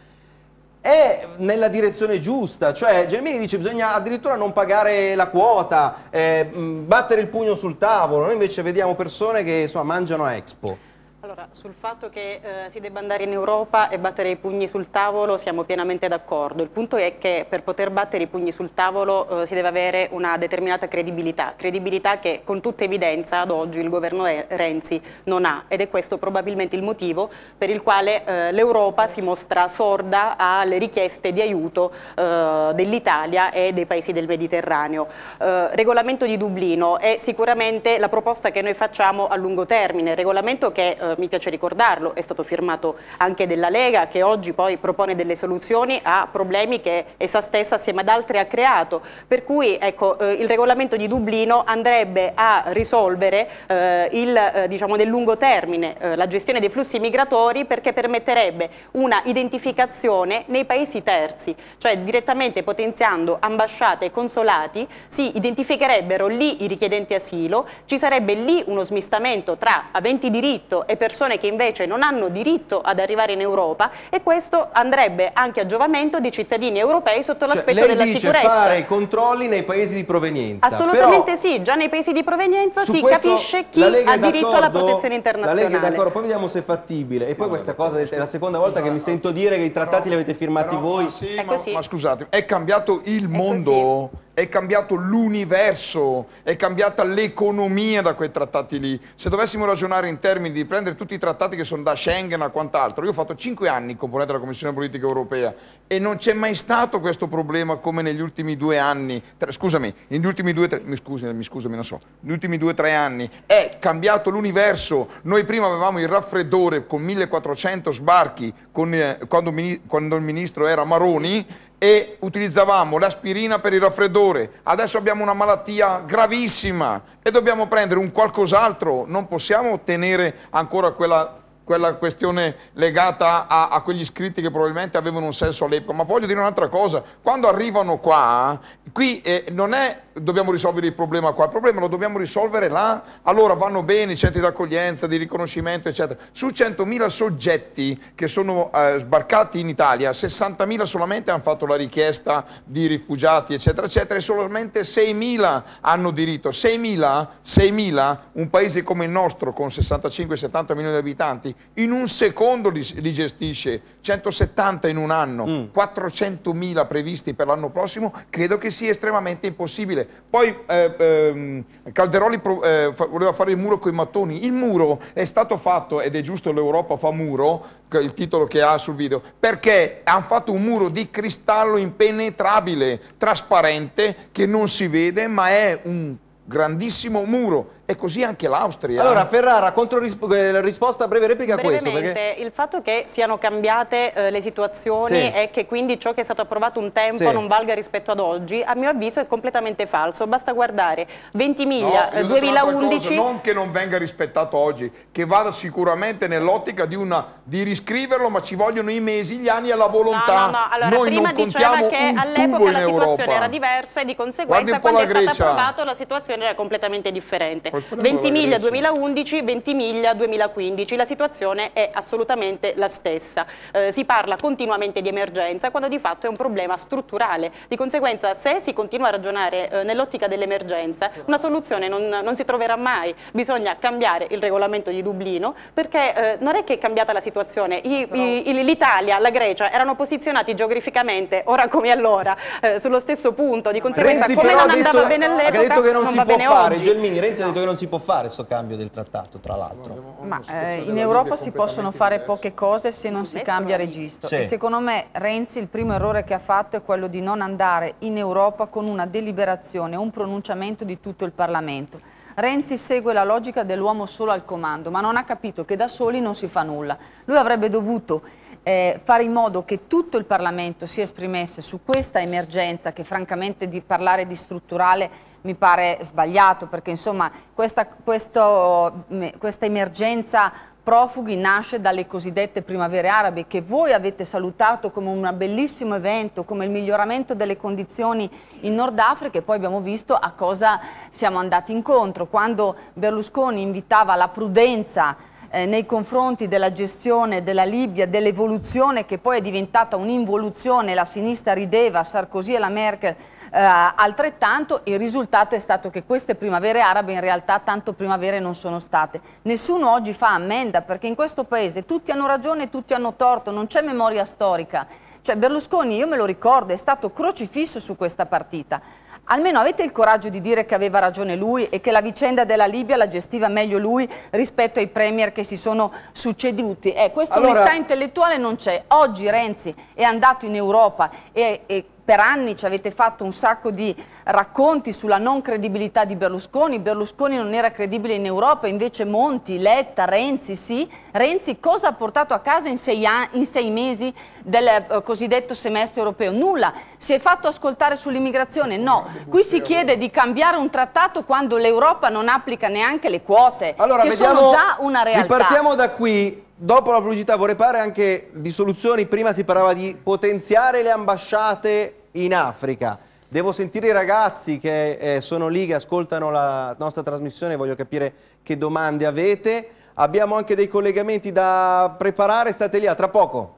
è nella direzione giusta, cioè Gelmini dice bisogna addirittura non pagare la quota, eh, battere il pugno sul tavolo, noi invece vediamo persone che insomma, mangiano a Expo. Allora, sul fatto che eh, si debba andare in Europa e battere i pugni sul tavolo siamo pienamente d'accordo. Il punto è che per poter battere i pugni sul tavolo eh, si deve avere una determinata credibilità, credibilità che con tutta evidenza ad oggi il governo eh, Renzi non ha ed è questo probabilmente il motivo per il quale eh, l'Europa si mostra sorda alle richieste di aiuto eh, dell'Italia e dei paesi del Mediterraneo. Eh, regolamento di Dublino è sicuramente la proposta che noi facciamo a lungo termine, regolamento che mi piace ricordarlo, è stato firmato anche della Lega che oggi poi propone delle soluzioni a problemi che essa stessa assieme ad altri ha creato, per cui ecco, eh, il regolamento di Dublino andrebbe a risolvere eh, il, eh, diciamo, nel lungo termine eh, la gestione dei flussi migratori perché permetterebbe una identificazione nei paesi terzi, cioè direttamente potenziando ambasciate e consolati si identificherebbero lì i richiedenti asilo, ci sarebbe lì uno smistamento tra aventi diritto e persone che invece non hanno diritto ad arrivare in Europa e questo andrebbe anche a giovamento di cittadini europei sotto cioè, l'aspetto cioè, della sicurezza. fare i controlli nei paesi di provenienza. Assolutamente Però, sì, già nei paesi di provenienza si capisce chi ha diritto alla protezione internazionale. La Lega è d'accordo, poi vediamo se è fattibile. E poi no, questa no, cosa no, è la seconda volta che mi esatto. sento dire che i trattati li avete firmati voi. Sì, ma, ma, scusate, è cambiato il è mondo... Così è cambiato l'universo, è cambiata l'economia da quei trattati lì. Se dovessimo ragionare in termini di prendere tutti i trattati che sono da Schengen a quant'altro, io ho fatto cinque anni componente della Commissione Politica Europea e non c'è mai stato questo problema come negli ultimi due anni, tre, scusami, negli ultimi due, tre, mi scusami, mi scusami, non so, negli ultimi due, tre anni. È cambiato l'universo. Noi prima avevamo il raffreddore con 1400 sbarchi con, eh, quando, quando il ministro era Maroni, e utilizzavamo l'aspirina per il raffreddore, adesso abbiamo una malattia gravissima e dobbiamo prendere un qualcos'altro, non possiamo tenere ancora quella, quella questione legata a, a, quegli scritti che probabilmente avevano un senso all'epoca, ma voglio dire un'altra cosa, quando arrivano qua, qui eh, non è dobbiamo risolvere il problema qua, il problema lo dobbiamo risolvere là, allora vanno bene i centri d'accoglienza, di riconoscimento, eccetera. Su 100.000 soggetti che sono eh, sbarcati in Italia, 60.000 solamente hanno fatto la richiesta di rifugiati, eccetera, eccetera, e solamente 6.000 hanno diritto. 6.000, 6.000, un paese come il nostro con 65-70 milioni di abitanti, in un secondo li, li gestisce, 170 in un anno, mm. 400.000 previsti per l'anno prossimo, credo che sia estremamente impossibile. Poi eh, ehm, eh, Calderoli voleva fare il muro con i mattoni. Il muro è stato fatto, ed è giusto l'Europa fa muro, il titolo che ha sul video, perché hanno fatto un muro di cristallo impenetrabile, trasparente, che non si vede, ma è un grandissimo muro e così anche l'Austria. Allora, Ferrara, contro ris eh, risposta breve replica Brevemente, a questo. Perché... Il fatto che siano cambiate eh, le situazioni sì. e che quindi ciò che è stato approvato un tempo sì. non valga rispetto ad oggi, a mio avviso è completamente falso. Basta guardare Ventimiglia, no, 2011... Eh, cosa, non che non venga rispettato oggi, che vada sicuramente nell'ottica di, di, riscriverlo, ma ci vogliono i mesi, gli anni e la volontà. No, no, no. Allora, Noi prima diceva che all'epoca la situazione Europa. era diversa e di conseguenza quando è stato approvato la situazione era completamente differente. Ventimiglia 2011, Ventimiglia 2015. La situazione è assolutamente la stessa. Eh, si parla continuamente di emergenza quando di fatto è un problema strutturale. Di conseguenza se si continua a ragionare eh, nell'ottica dell'emergenza una soluzione non, non, si troverà mai. Bisogna cambiare il regolamento di Dublino perché eh, non è che è cambiata la situazione. L'Italia, la Grecia erano posizionati geograficamente ora come allora eh, sullo stesso punto. Di conseguenza Renzi come non andava detto, bene all'epoca non, non va bene oggi. Gelmini, Renzi no. ha detto che non si può fare questo cambio del trattato, tra l'altro. Ma eh, in Europa si possono fare diverse. poche cose se non si cambia registro. Sì. secondo me Renzi il primo errore che ha fatto è quello di non andare in Europa con una deliberazione, un pronunciamento di tutto il Parlamento. Renzi segue la logica dell'uomo solo al comando, ma non ha capito che da soli non si fa nulla. Lui avrebbe dovuto eh, fare in modo che tutto il Parlamento si esprimesse su questa emergenza che francamente di parlare di strutturale mi pare sbagliato perché insomma questa, questo, mm, questa emergenza profughi nasce dalle cosiddette primavere arabe che voi avete salutato come un bellissimo evento, come il miglioramento delle condizioni in Nord Africa e poi abbiamo visto a cosa siamo andati incontro. Quando Berlusconi invitava la prudenza eh, nei confronti della gestione della Libia, dell'evoluzione che poi è diventata un'involuzione, la sinistra rideva, Sarkozy e la Merkel eh, altrettanto il risultato è stato che queste primavere arabe in realtà tanto primavere non sono state. Nessuno oggi fa ammenda perché in questo paese tutti hanno ragione e tutti hanno torto, non c'è memoria storica. Cioè Berlusconi, io me lo ricordo, è stato crocifisso su questa partita. Almeno avete il coraggio di dire che aveva ragione lui e che la vicenda della Libia la gestiva meglio lui rispetto ai premier che si sono succeduti. Eh, questa allora... onestà intellettuale non c'è. Oggi Renzi è andato in Europa e, e per anni ci avete fatto un sacco di racconti sulla non credibilità di Berlusconi, Berlusconi non era credibile in Europa, invece Monti, Letta, Renzi, sì. Renzi cosa ha portato a casa in sei, anni, in sei mesi del eh, cosiddetto semestre europeo? Nulla. Si è fatto ascoltare sull'immigrazione? No. Qui si chiede di cambiare un trattato quando l'Europa non applica neanche le quote, allora, che vediamo, sono già una realtà. Partiamo da qui. Dopo la pubblicità vorrei parlare anche di soluzioni, prima si parlava di potenziare le ambasciate in Africa. Devo sentire i ragazzi che eh, sono lì, che ascoltano la nostra trasmissione, voglio capire che domande avete. Abbiamo anche dei collegamenti da preparare, state lì a tra poco.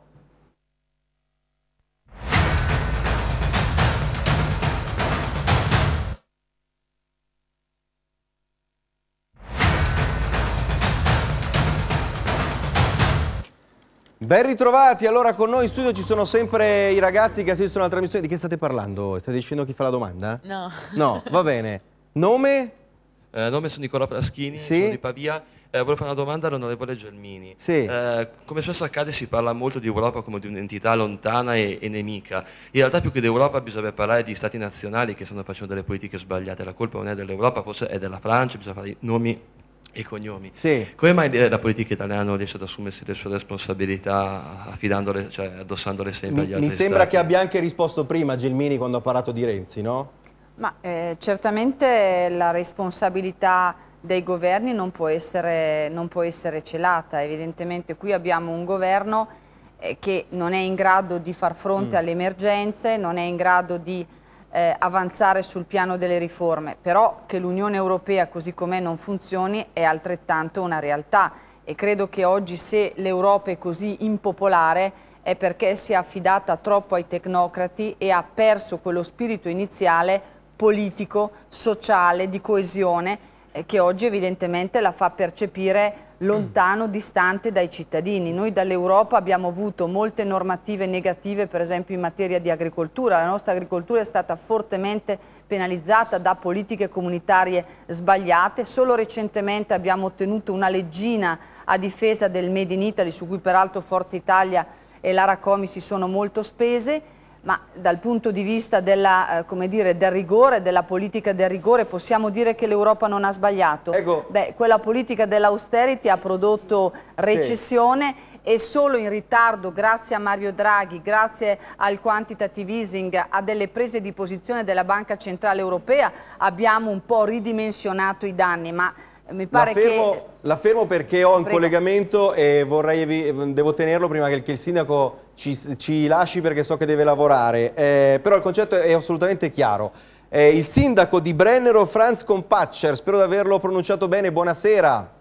Ben ritrovati, allora con noi in studio ci sono sempre i ragazzi che assistono alla trasmissione. Di che state parlando? State dicendo chi fa la domanda? No. No, va bene. Nome? Eh, nome sono Nicola Praschini, sì? sono di Pavia. Eh, volevo fare una domanda all'onorevole Gelmini. Sì. Eh, come spesso accade si parla molto di Europa come di un'entità lontana e, e, nemica. In realtà più che di Europa bisogna parlare di stati nazionali che stanno facendo delle politiche sbagliate. La colpa non è dell'Europa, forse è della Francia, bisogna fare i nomi i cognomi. Sì. Come mai la politica italiana non riesce ad assumersi le sue responsabilità affidandole, cioè addossandole sempre mi, agli altri Mi sembra stati? che abbia anche risposto prima Gelmini quando ha parlato di Renzi, no? Ma eh, certamente la responsabilità dei governi non può, essere, non può essere celata, evidentemente qui abbiamo un governo eh, che non è in grado di far fronte mm. alle emergenze, non è in grado di eh, avanzare sul piano delle riforme, però che l'Unione Europea così com'è non funzioni è altrettanto una realtà e credo che oggi se l'Europa è così impopolare è perché si è affidata troppo ai tecnocrati e ha perso quello spirito iniziale politico, sociale, di coesione eh, che oggi evidentemente la fa percepire lontano, distante dai cittadini. Noi dall'Europa abbiamo avuto molte normative negative, per esempio in materia di agricoltura. La nostra agricoltura è stata fortemente penalizzata da politiche comunitarie sbagliate. Solo recentemente abbiamo ottenuto una leggina a difesa del Made in Italy, su cui peraltro Forza Italia e l'Aracomi si sono molto spese ma dal punto di vista della, eh, dire, del rigore, della politica del rigore, possiamo dire che l'Europa non ha sbagliato? Ecco. Beh, quella politica dell'austerity ha prodotto recessione sì. e solo in ritardo, grazie a Mario Draghi, grazie al quantitative easing, a delle prese di posizione della Banca Centrale Europea, abbiamo un po' ridimensionato i danni, ma mi pare la fermo, che... la fermo perché ho un Prego. collegamento e vorrei, devo tenerlo prima che, il sindaco ci, ci lasci perché so che deve lavorare. Eh, però il concetto è assolutamente chiaro. Eh, il sindaco di Brennero, Franz Compaccer, spero di averlo pronunciato bene, buonasera.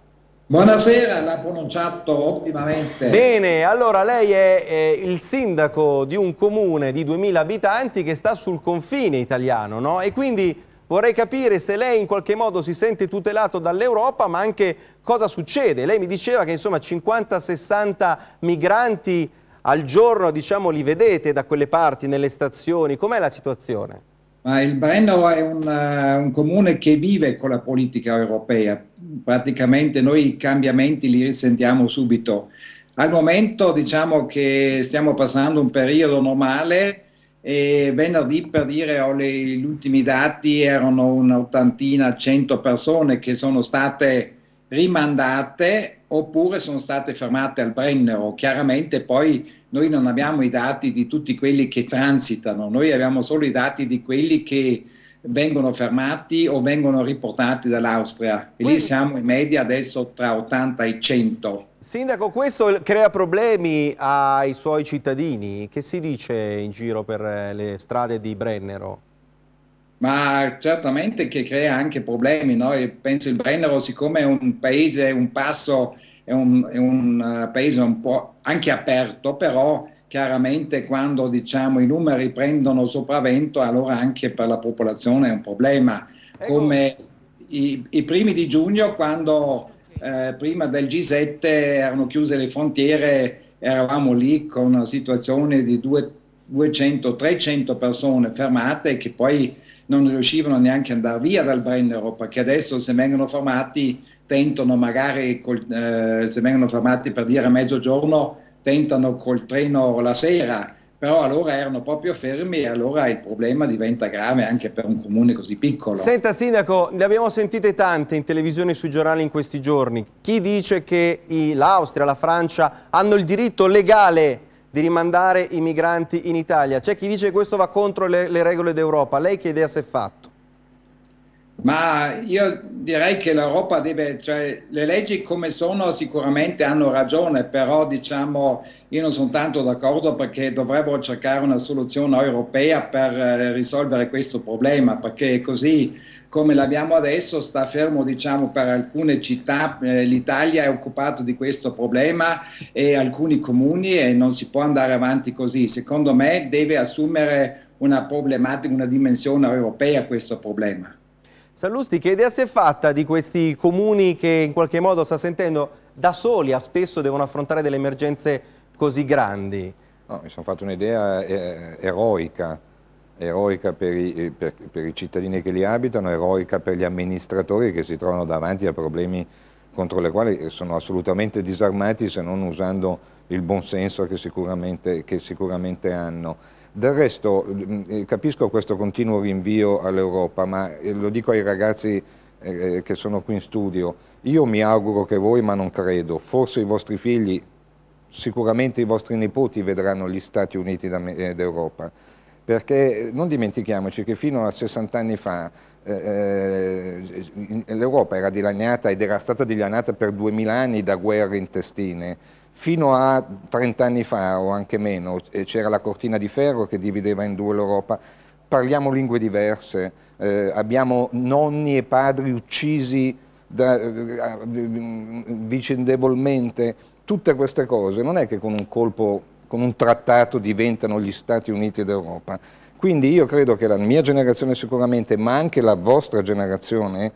Buonasera, l'ha pronunciato ottimamente. Bene, allora lei è eh, il sindaco di un comune di 2000 abitanti che sta sul confine italiano, no? E quindi Vorrei capire se lei in qualche modo si sente tutelato dall'Europa, ma anche cosa succede. Lei mi diceva che 50-60 migranti al giorno diciamo, li vedete da quelle parti, nelle stazioni. Com'è la situazione? Ma il Brenno è un, uh, un, comune che vive con la politica europea. Praticamente noi i cambiamenti li risentiamo subito. Al momento diciamo che stiamo passando un periodo normale, e venerdì per dire ho le, gli ultimi dati erano un'ottantina, cento persone che sono state rimandate oppure sono state fermate al Brennero. Chiaramente poi noi non abbiamo i dati di tutti quelli che transitano, noi abbiamo solo i dati di quelli che vengono fermati o vengono riportati dall'Austria e lì siamo in media adesso tra 80 e 100. Sindaco, questo crea problemi ai suoi cittadini? Che si dice in giro per eh, le strade di Brennero? Ma certamente che crea anche problemi. Noi penso il Brennero, siccome è un paese, un passo, è un, è un eh, paese un po' anche aperto, però chiaramente quando diciamo, i numeri prendono sopravvento, allora anche per la popolazione è un problema. Ecco. Come i, i primi di giugno, quando eh, prima del G7 erano chiuse le frontiere, eravamo lì con una situazione di 200-300 persone fermate che poi non riuscivano neanche ad andare via dal Brennero, perché adesso se vengono fermati tentano magari, col, eh, se vengono fermati per dire a mezzogiorno, tentano col treno la sera però allora erano proprio fermi e allora il problema diventa grave anche per un comune così piccolo. Senta Sindaco, ne abbiamo sentite tante in televisione e sui giornali in questi giorni. Chi dice che l'Austria, la Francia hanno il diritto legale di rimandare i migranti in Italia? C'è chi dice che questo va contro le, le regole d'Europa. Lei che idea si è fatta? Ma io direi che l'Europa deve, cioè le leggi come sono sicuramente hanno ragione, però diciamo io non sono tanto d'accordo perché dovrebbero cercare una soluzione europea per eh, risolvere questo problema, perché così come l'abbiamo adesso sta fermo diciamo, per alcune città, eh, l'Italia è occupato di questo problema e alcuni comuni e non si può andare avanti così. Secondo me deve assumere una problematica, una dimensione europea questo problema. Sallusti che idea si è fatta di questi comuni che in qualche modo sta sentendo da soli a spesso devono affrontare delle emergenze così grandi? No, mi sono fatto un'idea eh, eh, eroica, eroica per i, eh, per, per i, cittadini che li abitano, eroica per gli amministratori che si trovano davanti a problemi contro i quali sono assolutamente disarmati se non usando il buonsenso che sicuramente, che sicuramente hanno. Del resto mm, eh, capisco questo continuo rinvio all'Europa, ma eh, lo dico ai ragazzi eh, che sono qui in studio, io mi auguro che voi, ma non credo, forse i vostri figli, sicuramente i vostri nipoti vedranno gli Stati Uniti d'Europa, perché non dimentichiamoci che fino a 60 anni fa eh, l'Europa era dilaniata ed era stata dilaniata per 2000 anni da guerre intestine, Fino a 30 anni fa o anche meno eh, c'era la cortina di ferro che divideva in due l'Europa, parliamo lingue diverse, eh, abbiamo nonni e padri uccisi da, eh, eh, vicendevolmente, tutte queste cose non è che con un colpo, con un trattato diventano gli Stati Uniti d'Europa. Quindi io credo che la mia generazione sicuramente, ma anche la vostra generazione,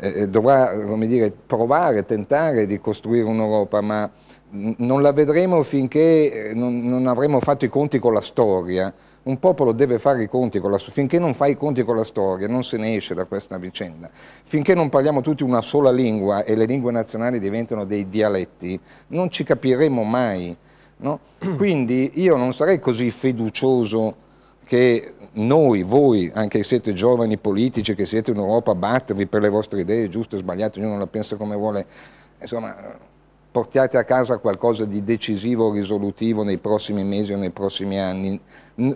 eh, dovrà dire, provare, tentare di costruire un'Europa, ma non la vedremo finché eh, non, non, avremo fatto i conti con la storia. Un popolo deve fare i conti con la storia, finché non fa i conti con la storia non se ne esce da questa vicenda. Finché non parliamo tutti una sola lingua e le lingue nazionali diventano dei dialetti, non ci capiremo mai. No? *clears throat* Quindi io non sarei così fiducioso che noi, voi, anche che siete giovani politici, che siete in Europa, battervi per le vostre idee, giusto o sbagliato, ognuno la pensa come vuole. Insomma, portiate a casa qualcosa di decisivo, risolutivo nei prossimi mesi o nei prossimi anni.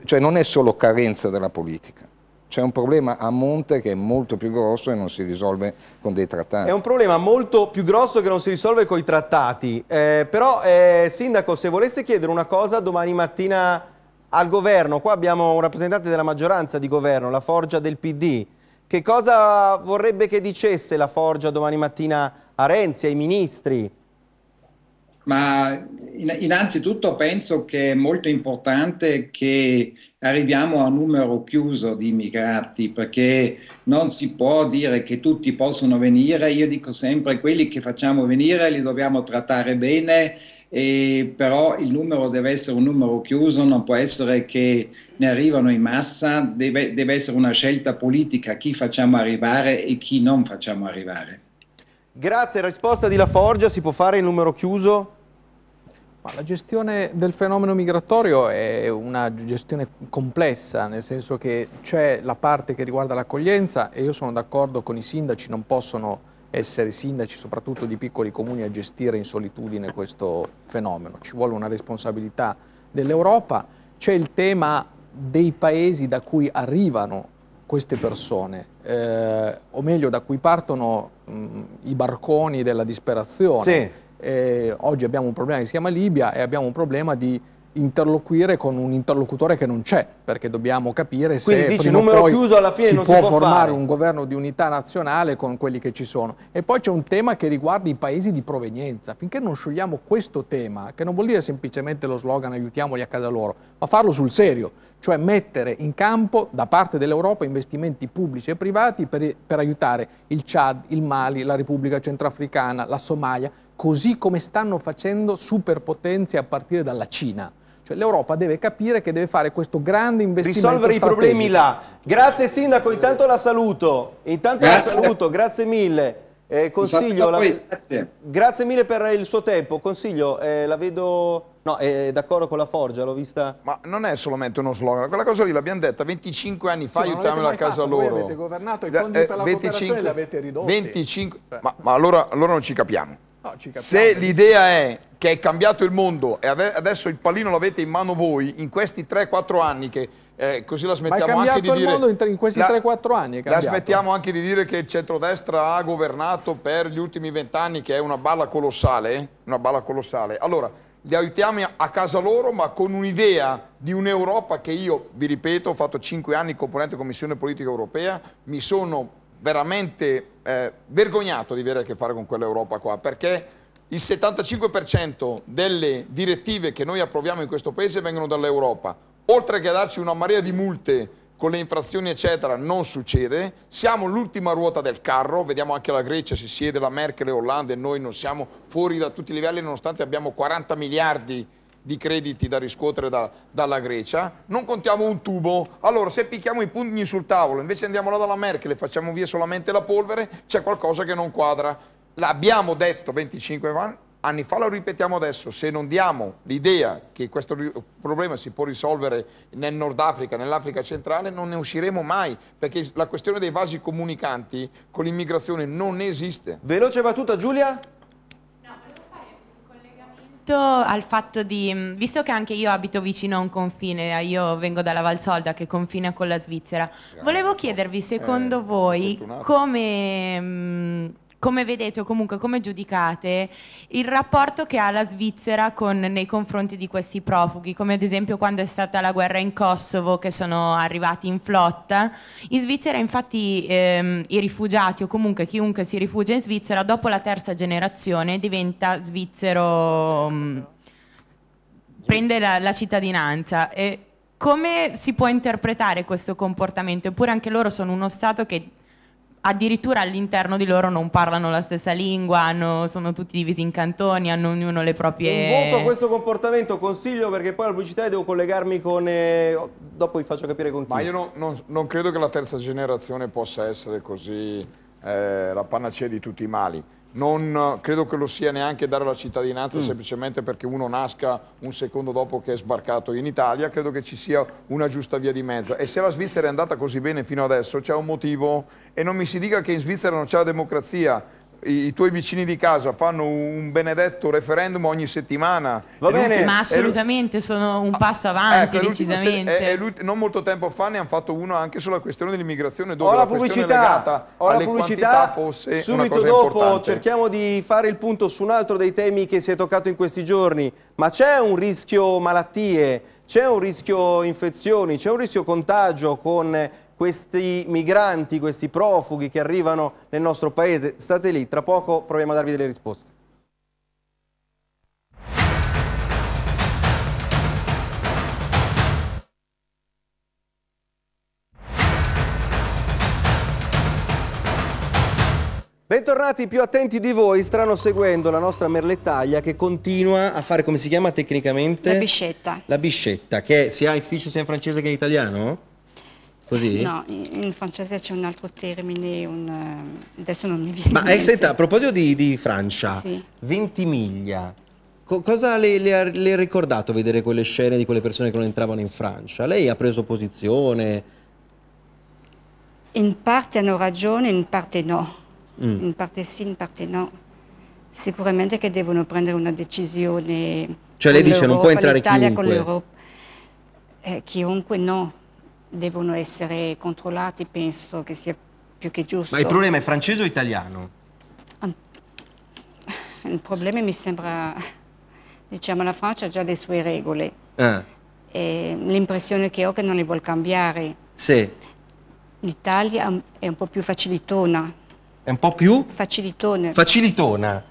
Cioè non è solo carenza della politica, c'è un problema a monte che è molto più grosso e non si risolve con dei trattati. È un problema molto più grosso che non si risolve con i trattati, eh, però eh, Sindaco se volesse chiedere una cosa domani mattina al governo, qua abbiamo un rappresentante della maggioranza di governo, la Forgia del PD, che cosa vorrebbe che dicesse la Forgia domani mattina a Renzi, ai ministri? Ma innanzitutto penso che è molto importante che arriviamo a un numero chiuso di immigrati perché non si può dire che tutti possono venire, io dico sempre quelli che facciamo venire li dobbiamo trattare bene, e, però il numero deve essere un numero chiuso, non può essere che ne arrivano in massa, deve, deve essere una scelta politica chi facciamo arrivare e chi non facciamo arrivare. Grazie, risposta di La Forgia, si può fare il numero chiuso? Ma la gestione del fenomeno migratorio è una gestione complessa, nel senso che c'è la parte che riguarda l'accoglienza e io sono d'accordo con i sindaci, non possono essere sindaci, soprattutto di piccoli comuni, a gestire in solitudine questo fenomeno. Ci vuole una responsabilità dell'Europa, c'è il tema dei paesi da cui arrivano queste persone, eh, o meglio da cui partono mh, mm, i barconi della disperazione. Sì eh, oggi abbiamo un problema che si chiama Libia e abbiamo un problema di interloquire con un interlocutore che non c'è, perché dobbiamo capire Quindi se dici, numero poi chiuso alla fine si, non può si può formare fare. un governo di unità nazionale con quelli che ci sono. E poi c'è un tema che riguarda i paesi di provenienza. Finché non sciogliamo questo tema, che non vuol dire semplicemente lo slogan aiutiamoli a casa loro, ma farlo sul serio, cioè mettere in campo da parte dell'Europa investimenti pubblici e privati per, per aiutare il Chad, il Mali, la Repubblica Centrafricana, la Somalia, così come stanno facendo superpotenze a partire dalla Cina. Cioè l'Europa deve capire che deve fare questo grande investimento. Risolvere i problemi là. Grazie Sindaco, intanto la saluto. Intanto grazie. la saluto, grazie mille. Eh, consiglio, la... grazie. grazie. mille per il suo tempo. Consiglio, eh, la vedo... No, è d'accordo con la Forgia, l'ho vista... Ma non è solamente uno slogan, quella cosa lì l'abbiamo detta 25 anni fa, sì, aiutamela a casa fatto, loro. Voi avete governato, i eh, fondi eh, per la 25, cooperazione li avete ridotti. 25... Ma, ma allora, allora non ci capiamo. No, ci capiamo, Se l'idea è che è cambiato il mondo e adesso il pallino l'avete in mano voi, in questi 3-4 anni che... Eh, così la smettiamo anche di dire... è cambiato il in, in questi 3-4 anni La smettiamo anche di dire che il centrodestra ha governato per gli ultimi vent'anni, che è una balla colossale, una balla colossale. Allora, li aiutiamo a casa loro, ma con un'idea di un'Europa che io, vi ripeto, ho fatto 5 anni componente Commissione Politica Europea, mi sono veramente eh, vergognato di avere a che fare con quell'Europa qua, perché il 75% delle direttive che noi approviamo in questo paese vengono dall'Europa. Oltre che a darci una marea di multe con le infrazioni eccetera non succede, siamo l'ultima ruota del carro, vediamo anche la Grecia si siede, la Merkel e l'Olanda e noi non siamo fuori da tutti i livelli nonostante abbiamo 40 miliardi di di crediti da riscuotere da, dalla Grecia, non contiamo un tubo. Allora, se picchiamo i pugni sul tavolo, invece andiamo là dalla Merkel e facciamo via solamente la polvere, c'è qualcosa che non quadra. L'abbiamo detto 25 anni fa, lo ripetiamo adesso, se non diamo l'idea che questo problema si può risolvere nel Nord Africa, nell'Africa centrale, non ne usciremo mai, perché la questione dei vasi comunicanti con l'immigrazione non esiste. Veloce battuta Giulia? soprattutto al fatto di, mm, visto che anche io abito vicino a un confine, eh, io vengo dalla Valsolda che confina con la Svizzera, volevo chiedervi secondo eh, voi come... Mh, mm, come vedete o comunque come giudicate il rapporto che ha la Svizzera con, nei confronti di questi profughi, come ad esempio quando è stata la guerra in Kosovo che sono arrivati in flotta. In Svizzera infatti ehm, i rifugiati o comunque chiunque si rifugia in Svizzera dopo la terza generazione diventa svizzero, mh, mm, prende la, la cittadinanza. E come si può interpretare questo comportamento? Eppure anche loro sono uno Stato che addirittura all'interno di loro non parlano la stessa lingua, hanno, sono tutti divisi in cantoni, hanno ognuno le proprie... In voto a questo comportamento consiglio perché poi alla pubblicità devo collegarmi con... Eh, dopo vi faccio capire con chi. Ma io non, non, non credo che la terza generazione possa essere così eh, la panacea di tutti i mali non eh, credo che lo sia neanche dare la cittadinanza mm. semplicemente perché uno nasca un secondo dopo che è sbarcato in Italia, credo che ci sia una giusta via di mezzo. E se la Svizzera è andata così bene fino adesso c'è un motivo e non mi si dica che in Svizzera non c'è la democrazia, i tuoi vicini di casa fanno un benedetto referendum ogni settimana. Va bene. Ma assolutamente sono un passo ecco, avanti, ecco, decisamente. È, è non molto tempo fa ne hanno fatto uno anche sulla questione dell'immigrazione, dove ho la, la pubblicità, legata alle la pubblicità, fosse Subito dopo importante. cerchiamo di fare il punto su un altro dei temi che si è toccato in questi giorni, ma c'è un rischio malattie, c'è un rischio infezioni, c'è un rischio contagio con questi migranti, questi profughi che arrivano nel nostro paese? State lì, tra poco proviamo a darvi delle risposte. Bentornati più attenti di voi, stanno seguendo la nostra merlettaglia che continua a fare, come si chiama tecnicamente? La biscetta. La biscetta, che sia, si dice sia in francese che in italiano? Così? No, in, francese c'è un altro termine, un, eh, adesso non mi viene. Ma eh, senta, a proposito di, di Francia, sì. Ventimiglia, co cosa le, le, ha, le, è ricordato vedere quelle scene di quelle persone che non entravano in Francia? Lei ha preso posizione? In parte hanno ragione, in parte no. Mm. In parte sì, in parte no. Sicuramente che devono prendere una decisione. Cioè lei dice non può entrare chiunque. Con l'Europa. Eh, chiunque no devono essere controllati, penso che sia più che giusto. Ma il problema è francese o italiano? Il problema mi sembra, diciamo, la Francia ha già le sue regole. Ah. L'impressione che ho è che non le vuole cambiare. Sì. L'Italia è un po' più facilitona. È un po' più? Facilitona. Facilitona?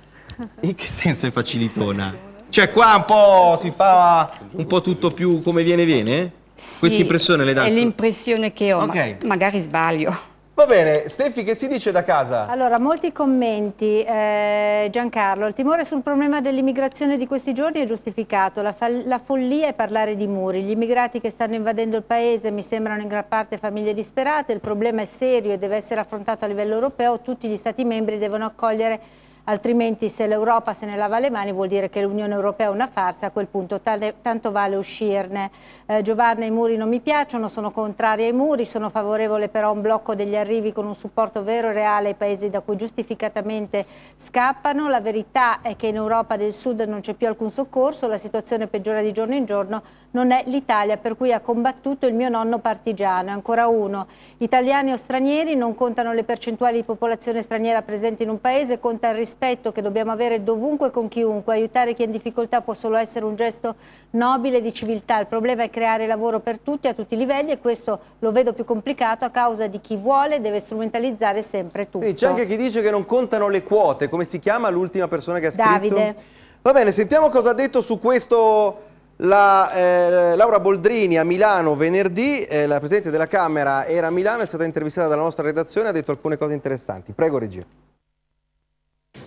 In che senso è facilitona? Cioè qua un po' si fa un po' tutto più come viene viene? Sì, Questa impressione le dà? È l'impressione che ho, okay. ma magari sbaglio. Va bene, Steffi che si dice da casa? Allora, molti commenti, eh, Giancarlo, il timore sul problema dell'immigrazione di questi giorni è giustificato, la, la, follia è parlare di muri, gli immigrati che stanno invadendo il paese mi sembrano in gran parte famiglie disperate, il problema è serio e deve essere affrontato a livello europeo, tutti gli stati membri devono accogliere altrimenti se l'Europa se ne lava le mani vuol dire che l'Unione Europea è una farsa, a quel punto tale, tanto vale uscirne. Eh, Giovanna, i muri non mi piacciono, sono contraria ai muri, sono favorevole però a un blocco degli arrivi con un supporto vero e reale ai paesi da cui giustificatamente scappano. La verità è che in Europa del Sud non c'è più alcun soccorso, la situazione peggiora di giorno in giorno, non è l'Italia per cui ha combattuto il mio nonno partigiano. Ancora uno, italiani o stranieri non contano le percentuali di popolazione straniera presente in un paese, conta il rispetto che dobbiamo avere dovunque con chiunque. Aiutare chi è in difficoltà può solo essere un gesto nobile di civiltà. Il problema è creare lavoro per tutti a tutti i livelli e questo lo vedo più complicato a causa di chi vuole e deve strumentalizzare sempre tutto. C'è anche chi dice che non contano le quote, come si chiama l'ultima persona che ha scritto? Davide. Va bene, sentiamo cosa ha detto su questo la, eh, Laura Boldrini a Milano venerdì, eh, la Presidente della Camera era a Milano, è stata intervistata dalla nostra redazione e ha detto alcune cose interessanti. Prego regia.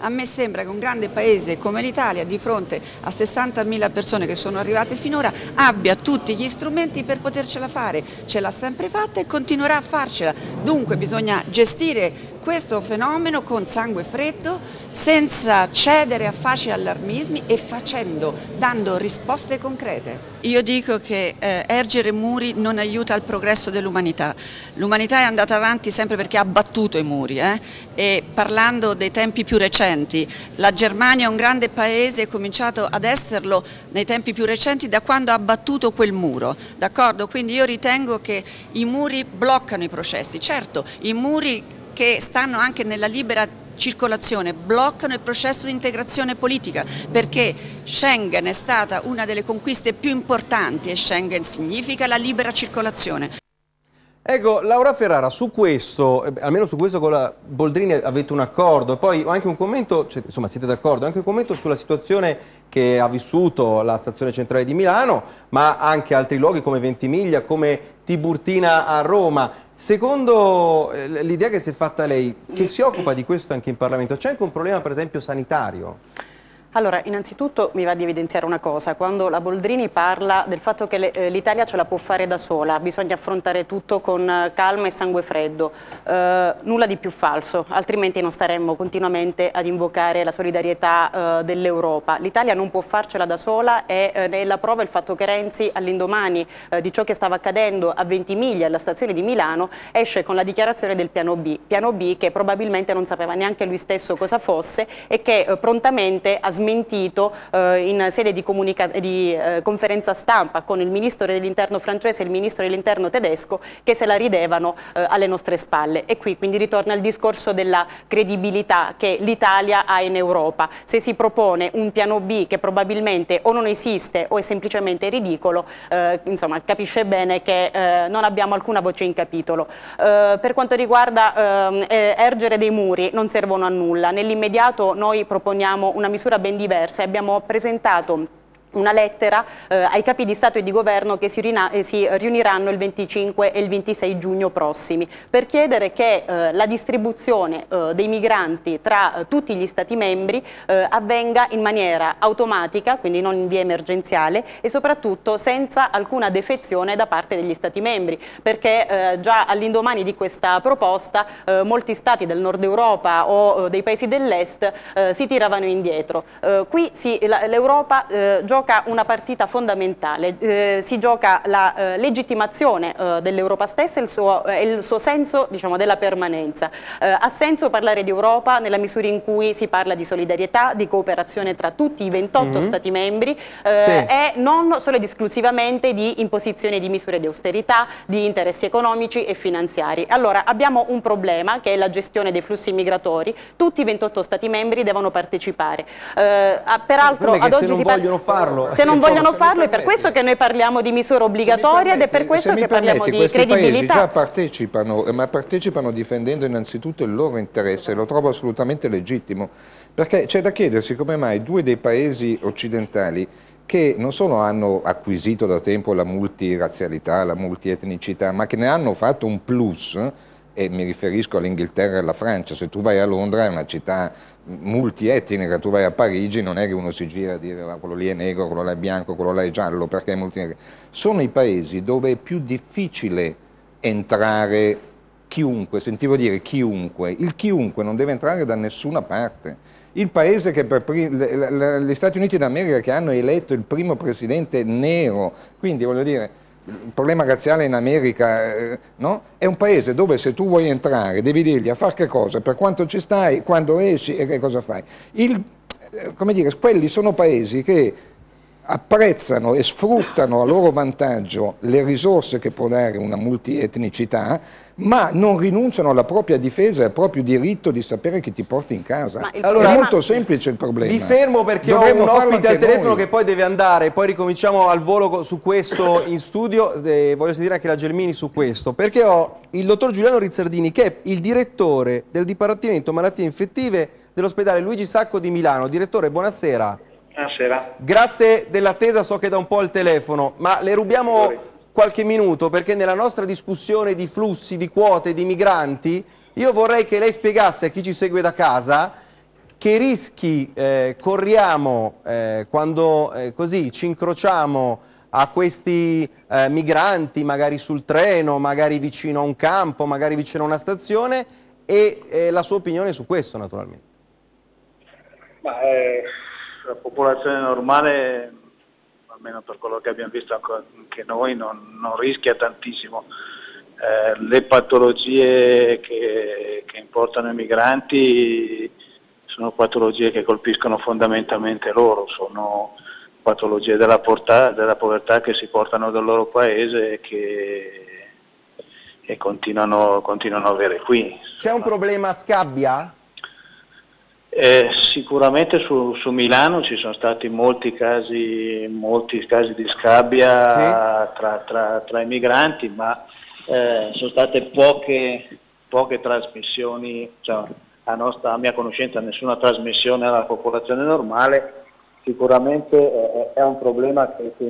A me sembra che un grande paese come l'Italia, di fronte a 60.000 persone che sono arrivate finora, abbia tutti gli strumenti per potercela fare. Ce l'ha sempre fatta e continuerà a farcela. Dunque bisogna gestire questo fenomeno con sangue freddo, senza cedere a facili allarmismi e facendo, dando risposte concrete. Io dico che eh, ergere muri non aiuta al progresso dell'umanità. L'umanità è andata avanti sempre perché ha battuto i muri eh? e parlando dei tempi più recenti, la Germania è un grande paese, è cominciato ad esserlo nei tempi più recenti da quando ha battuto quel muro, D'accordo? Quindi io ritengo che i muri bloccano i processi, certo i muri che stanno anche nella libera circolazione, bloccano il processo di integrazione politica perché Schengen è stata una delle conquiste più importanti e Schengen significa la libera circolazione. Ecco, Laura Ferrara, su questo, eh, almeno su questo con la Boldrini avete un accordo, e poi anche un commento, cioè, insomma siete d'accordo, anche un commento sulla situazione che ha vissuto la stazione centrale di Milano, ma anche altri luoghi come Ventimiglia, come Tiburtina a Roma. Secondo eh, l'idea che si è fatta lei, che si occupa di questo anche in Parlamento, c'è anche un problema per esempio sanitario? Allora, innanzitutto mi va di evidenziare una cosa, quando la Boldrini parla del fatto che eh, l'Italia ce la può fare da sola, bisogna affrontare tutto con eh, calma e sangue freddo, eh, nulla di più falso, altrimenti non staremmo continuamente ad invocare la solidarietà eh, dell'Europa. L'Italia non può farcela da sola e eh, è la prova il fatto che Renzi all'indomani eh, di ciò che stava accadendo a Ventimiglia alla stazione di Milano esce con la dichiarazione del piano B, piano B che probabilmente non sapeva neanche lui stesso cosa fosse e che prontamente ha smesso smentito eh, in sede di, di eh, conferenza stampa con il ministro dell'interno francese e il ministro dell'interno tedesco che se la ridevano eh, alle nostre spalle. E qui quindi ritorna il discorso della credibilità che l'Italia ha in Europa. Se si propone un piano B che probabilmente o non esiste o è semplicemente ridicolo, eh, insomma capisce bene che eh, non abbiamo alcuna voce in capitolo. Eh, per quanto riguarda ehm, ergere dei muri non servono a nulla, nell'immediato noi proponiamo una misura ben diverse. Abbiamo presentato una lettera eh, ai capi di Stato e di Governo che si, eh, si, riuniranno il 25 e il 26 giugno prossimi per chiedere che eh, la distribuzione eh, dei migranti tra eh, tutti gli Stati membri eh, avvenga in maniera automatica, quindi non in via emergenziale e soprattutto senza alcuna defezione da parte degli Stati membri perché già all'indomani di questa proposta molti Stati del nord Europa o dei paesi dell'est si tiravano indietro. qui l'Europa gioca gioca una partita fondamentale, eh, si gioca la eh, legittimazione eh, dell'Europa stessa e il suo, eh, il suo senso diciamo, della permanenza. Eh, ha senso parlare di Europa nella misura in cui si parla di solidarietà, di cooperazione tra tutti i 28 mm -hmm. Stati membri eh, sì. e non solo ed esclusivamente di imposizione di misure di austerità, di interessi economici e finanziari. Allora abbiamo un problema che è la gestione dei flussi migratori, tutti i 28 Stati membri devono partecipare. peraltro ad oggi si vogliono farlo farlo. Se non vogliono farlo è per questo che noi parliamo di misura obbligatoria ed è per questo che parliamo di credibilità. Paesi già partecipano, ma partecipano difendendo innanzitutto il loro interesse, lo trovo assolutamente legittimo, perché c'è da chiedersi come mai due dei paesi occidentali che non solo hanno acquisito da tempo la multirazialità, la multietnicità, ma che ne hanno fatto un plus, eh, e mi riferisco all'Inghilterra e alla Francia, se tu vai a Londra è una città multietnica, tu vai a Parigi, non è che uno si gira a dire ah, quello lì è negro, quello là è bianco, quello là è giallo, perché è multietnica. Sono i paesi dove è più difficile entrare chiunque, sentivo dire chiunque, il chiunque non deve entrare da nessuna parte. Il paese che per primo, gli Stati Uniti d'America che hanno eletto il primo presidente nero, quindi voglio dire il problema razziale in America eh, no? è un paese dove se tu vuoi entrare devi dirgli a far che cosa, per quanto ci stai, quando esci e che cosa fai. Il, eh, come dire, quelli sono paesi che apprezzano e sfruttano a loro vantaggio le risorse che può dare una multietnicità ma non rinunciano alla propria difesa e al proprio diritto di sapere chi ti porti in casa. Allora, è molto semplice il problema. Vi fermo perché Dovremmo ho un ospite al telefono noi. che poi deve andare, poi ricominciamo al volo su questo *coughs* in studio, eh, voglio sentire anche la Gelmini su questo, perché ho il dottor Giuliano Rizzardini che è il direttore del Dipartimento Malattie Infettive dell'ospedale Luigi Sacco di Milano. Direttore, buonasera. Buonasera. Grazie dell'attesa, so che da un po' il telefono, ma le rubiamo qualche minuto perché nella nostra discussione di flussi, di quote, di migranti, io vorrei che lei spiegasse a chi ci segue da casa che rischi eh, corriamo eh, quando eh, così ci incrociamo a questi eh, migranti, magari sul treno, magari vicino a un campo, magari vicino a una stazione e eh, la sua opinione su questo naturalmente. Beh, la popolazione normale almeno per quello che abbiamo visto anche noi, non, non rischia tantissimo. Eh, le patologie che, che, importano i migranti sono patologie che colpiscono fondamentalmente loro, sono patologie della, portà, della povertà che si portano dal loro paese e che e continuano, continuano, a avere qui. C'è un problema a scabbia? Eh, Sicuramente su, su, Milano ci sono stati molti casi, molti casi di scabbia sì. tra, tra, tra, i migranti, ma eh, sono state poche, poche trasmissioni, cioè, a, nostra, a mia conoscenza nessuna trasmissione alla popolazione normale. Sicuramente è, è un problema che, che,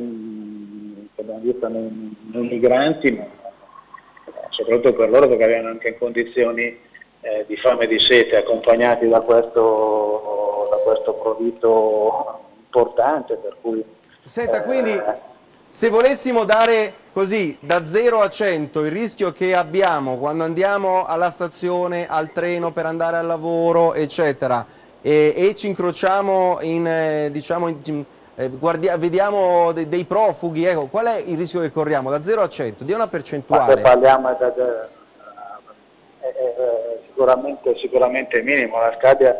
che abbiamo visto nei, nei migranti, ma eh, soprattutto per loro perché avevano anche condizioni eh, di fame e di sete accompagnati da questo, da questo prodotto importante per cui... Senta, eh, quindi se volessimo dare così da 0 a 100 il rischio che abbiamo quando andiamo alla stazione, al treno per andare al lavoro eccetera e, e ci incrociamo in, eh, diciamo, in, eh, guardia, vediamo dei, dei profughi, ecco, qual è il rischio che corriamo? Da 0 a 100, di una percentuale. Ma se parliamo da, da sicuramente, sicuramente minimo, la scabbia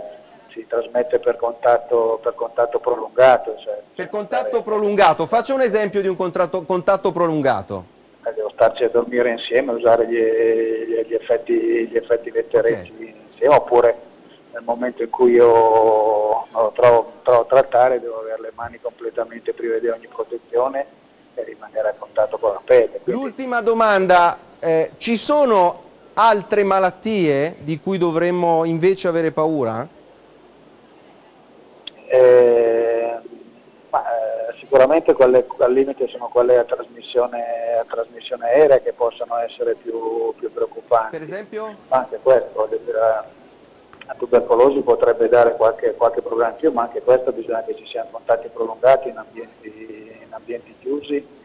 si trasmette per contatto, per contatto prolungato. Cioè, per contatto prolungato, faccia un esempio di un contratto, contatto prolungato. Eh, devo starci a dormire insieme, usare gli, gli effetti, gli effetti vetterecci okay. insieme, oppure nel momento in cui io lo trovo, trovo a trattare devo avere le mani completamente prive di ogni protezione e rimanere a contatto con la pelle. L'ultima domanda, eh, ci sono altre malattie di cui dovremmo invece avere paura? Eh, ma, eh, sicuramente quelle, al limite sono quelle a trasmissione, a trasmissione aerea che possono essere più, più preoccupanti. Per esempio? Ma anche questo, la, la tubercolosi potrebbe dare qualche, qualche problema in più, ma anche questo bisogna che ci siano contatti prolungati in ambienti, in ambienti chiusi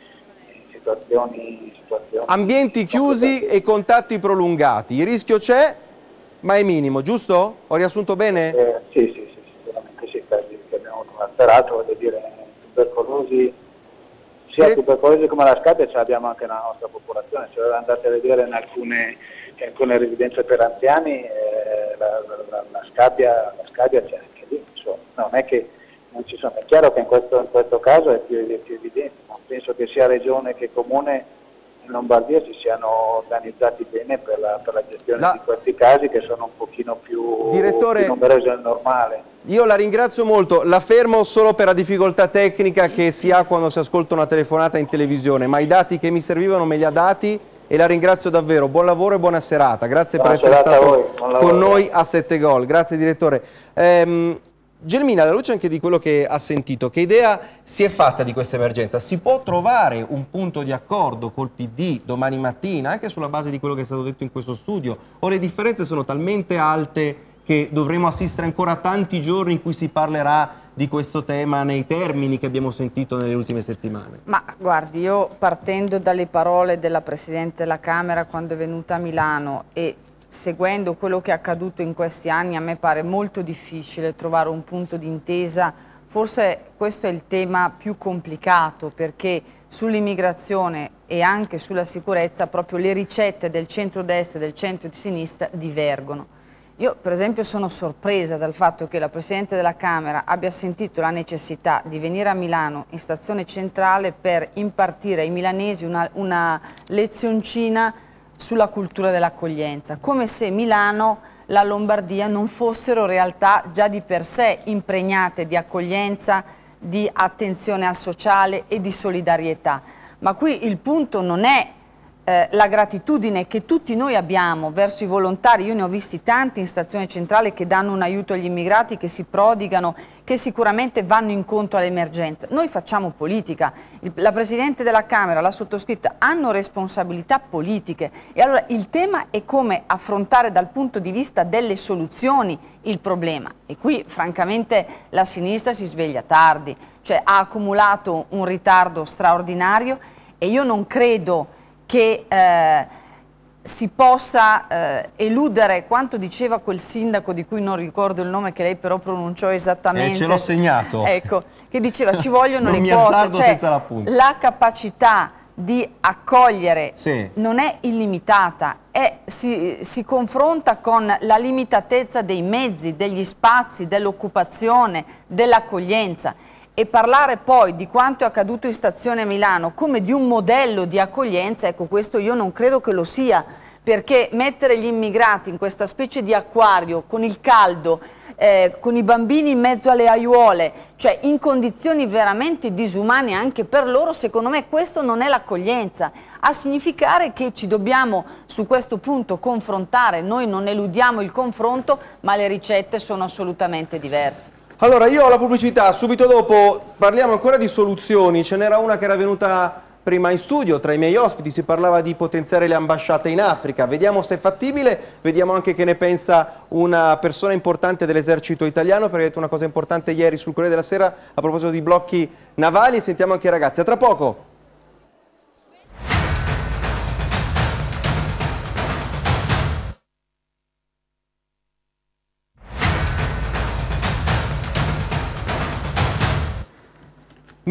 situazioni, situazioni... Ambienti chiusi e contatti prolungati, il rischio c'è ma è minimo, giusto? Ho riassunto bene? Eh, sì, sì, sì, sicuramente sì, quelli che abbiamo trattato, voglio dire, tubercolosi, sia Cre- tubercolosi come la scabbia ce l'abbiamo anche nella nostra popolazione, ce l'avevamo andate a vedere in alcune, in alcune residenze per anziani eh, la, la, la, la, scapia, c'è anche lì, insomma, non è che non ci sono. È chiaro che in questo, in questo caso è più, è più evidente, ma penso che sia Regione che Comune in Lombardia si siano organizzati bene per la, per la gestione la... di questi casi che sono un pochino più, Direttore, più numerosi del normale. Io la ringrazio molto, la fermo solo per la difficoltà tecnica che si ha quando si ascolta una telefonata in televisione, ma i dati che mi servivano me li ha dati e la ringrazio davvero, buon lavoro e buona serata, grazie buona per essere stato con noi a 7 gol, grazie direttore. Ehm, Gelmina, alla luce anche di quello che ha sentito, che idea si è fatta di questa emergenza? Si può trovare un punto di accordo col PD domani mattina, anche sulla base di quello che è stato detto in questo studio? O le differenze sono talmente alte che dovremo assistere ancora a tanti giorni in cui si parlerà di questo tema nei termini che abbiamo sentito nelle ultime settimane? Ma guardi, io partendo dalle parole della Presidente della Camera quando è venuta a Milano e seguendo quello che è accaduto in questi anni, a me pare molto difficile trovare un punto d'intesa. Forse questo è il tema più complicato perché sull'immigrazione e anche sulla sicurezza proprio le ricette del centro-destra e del centro-sinistra divergono. Io per esempio sono sorpresa dal fatto che la Presidente della Camera abbia sentito la necessità di venire a Milano in stazione centrale per impartire ai milanesi una, una lezioncina sulla cultura dell'accoglienza, come se Milano la Lombardia non fossero realtà già di per sé impregnate di accoglienza, di attenzione al sociale e di solidarietà. Ma qui il punto non è eh, la gratitudine che tutti noi abbiamo verso i volontari, io ne ho visti tanti in stazione centrale che danno un aiuto agli immigrati, che si prodigano, che sicuramente vanno incontro all'emergenza. Noi facciamo politica, il, la Presidente della Camera, la sottoscritta, hanno responsabilità politiche e allora il tema è come affrontare dal punto di vista delle soluzioni il problema e qui francamente la sinistra si sveglia tardi, cioè ha accumulato un ritardo straordinario e io non credo che eh, si possa eh, eludere quanto diceva quel sindaco di cui non ricordo il nome che lei però pronunciò esattamente. Eh, ce l'ho segnato. Ecco, che diceva ci *laughs* vogliono le quote, cioè, la capacità di accogliere sì. non è illimitata, è, si, si, confronta con la limitatezza dei mezzi, degli spazi, dell'occupazione, dell'accoglienza e parlare poi di quanto è accaduto in stazione a Milano come di un modello di accoglienza, ecco questo io non credo che lo sia, perché mettere gli immigrati in questa specie di acquario con il caldo, eh, con i bambini in mezzo alle aiuole, cioè in condizioni veramente disumane anche per loro, secondo me questo non è l'accoglienza, a significare che ci dobbiamo su questo punto confrontare, noi non eludiamo il confronto, ma le ricette sono assolutamente diverse. Allora, io ho la pubblicità, subito dopo parliamo ancora di soluzioni, ce n'era una che era venuta prima in studio, tra i miei ospiti si parlava di potenziare le ambasciate in Africa, vediamo se è fattibile, vediamo anche che ne pensa una persona importante dell'esercito italiano, perché ha detto una cosa importante ieri sul Corriere della Sera a proposito di blocchi navali, sentiamo anche i ragazzi, a tra poco!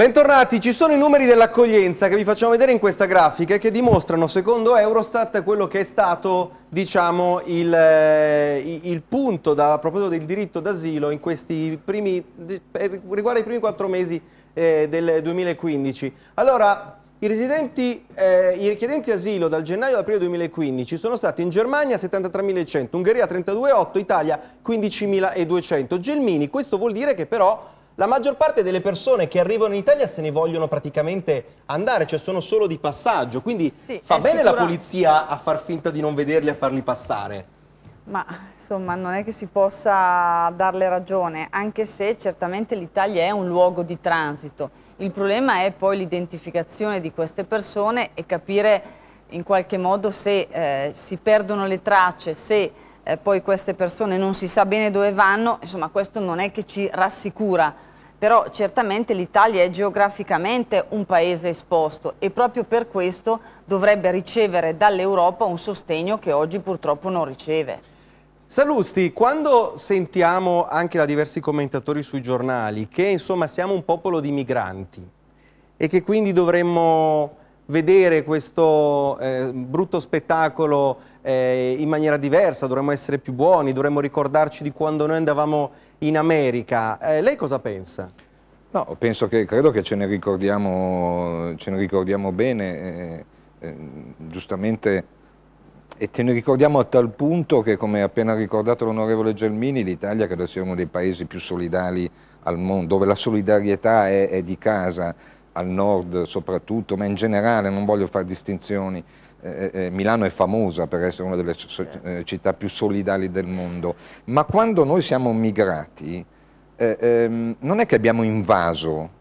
Bentornati, ci sono i numeri dell'accoglienza che vi facciamo vedere in questa grafica e che dimostrano secondo Eurostat quello che è stato diciamo, il, eh, il, punto da, a proposito del diritto d'asilo riguardo ai primi quattro mesi eh, del 2015. Allora, i, residenti, eh, I richiedenti asilo dal gennaio ad aprile 2015 sono stati in Germania 73.100, Ungheria 32.8, Italia 15.200. Gelmini, questo vuol dire che però la maggior parte delle persone che arrivano in Italia se ne vogliono praticamente andare, cioè sono solo di passaggio, quindi sì, fa bene sicura... la polizia a far finta di non vederli a farli passare? Ma insomma non è che si possa darle ragione, anche se certamente l'Italia è un luogo di transito. Il problema è poi l'identificazione di queste persone e capire in qualche modo se eh, si perdono le tracce, se eh, poi queste persone non si sa bene dove vanno, insomma questo non è che ci rassicura però certamente l'Italia è geograficamente un paese esposto e proprio per questo dovrebbe ricevere dall'Europa un sostegno che oggi purtroppo non riceve. Salusti, quando sentiamo anche da diversi commentatori sui giornali che insomma siamo un popolo di migranti e che quindi dovremmo vedere questo eh, brutto spettacolo eh, in maniera diversa, dovremmo essere più buoni, dovremmo ricordarci di quando noi andavamo in America. Eh, lei cosa pensa? No, penso che, credo che ce ne ricordiamo, ce ne ricordiamo bene, eh, eh, giustamente, e ce ne ricordiamo a tal punto che, come ha appena ricordato l'onorevole Gelmini, l'Italia credo sia uno dei paesi più solidali al mondo, dove la solidarietà è, è di casa, al nord soprattutto, ma in generale non voglio fare distinzioni. Eh, eh, eh, Milano è famosa per essere una delle città più solidali del mondo, ma quando noi siamo migrati ehm, non è che abbiamo invaso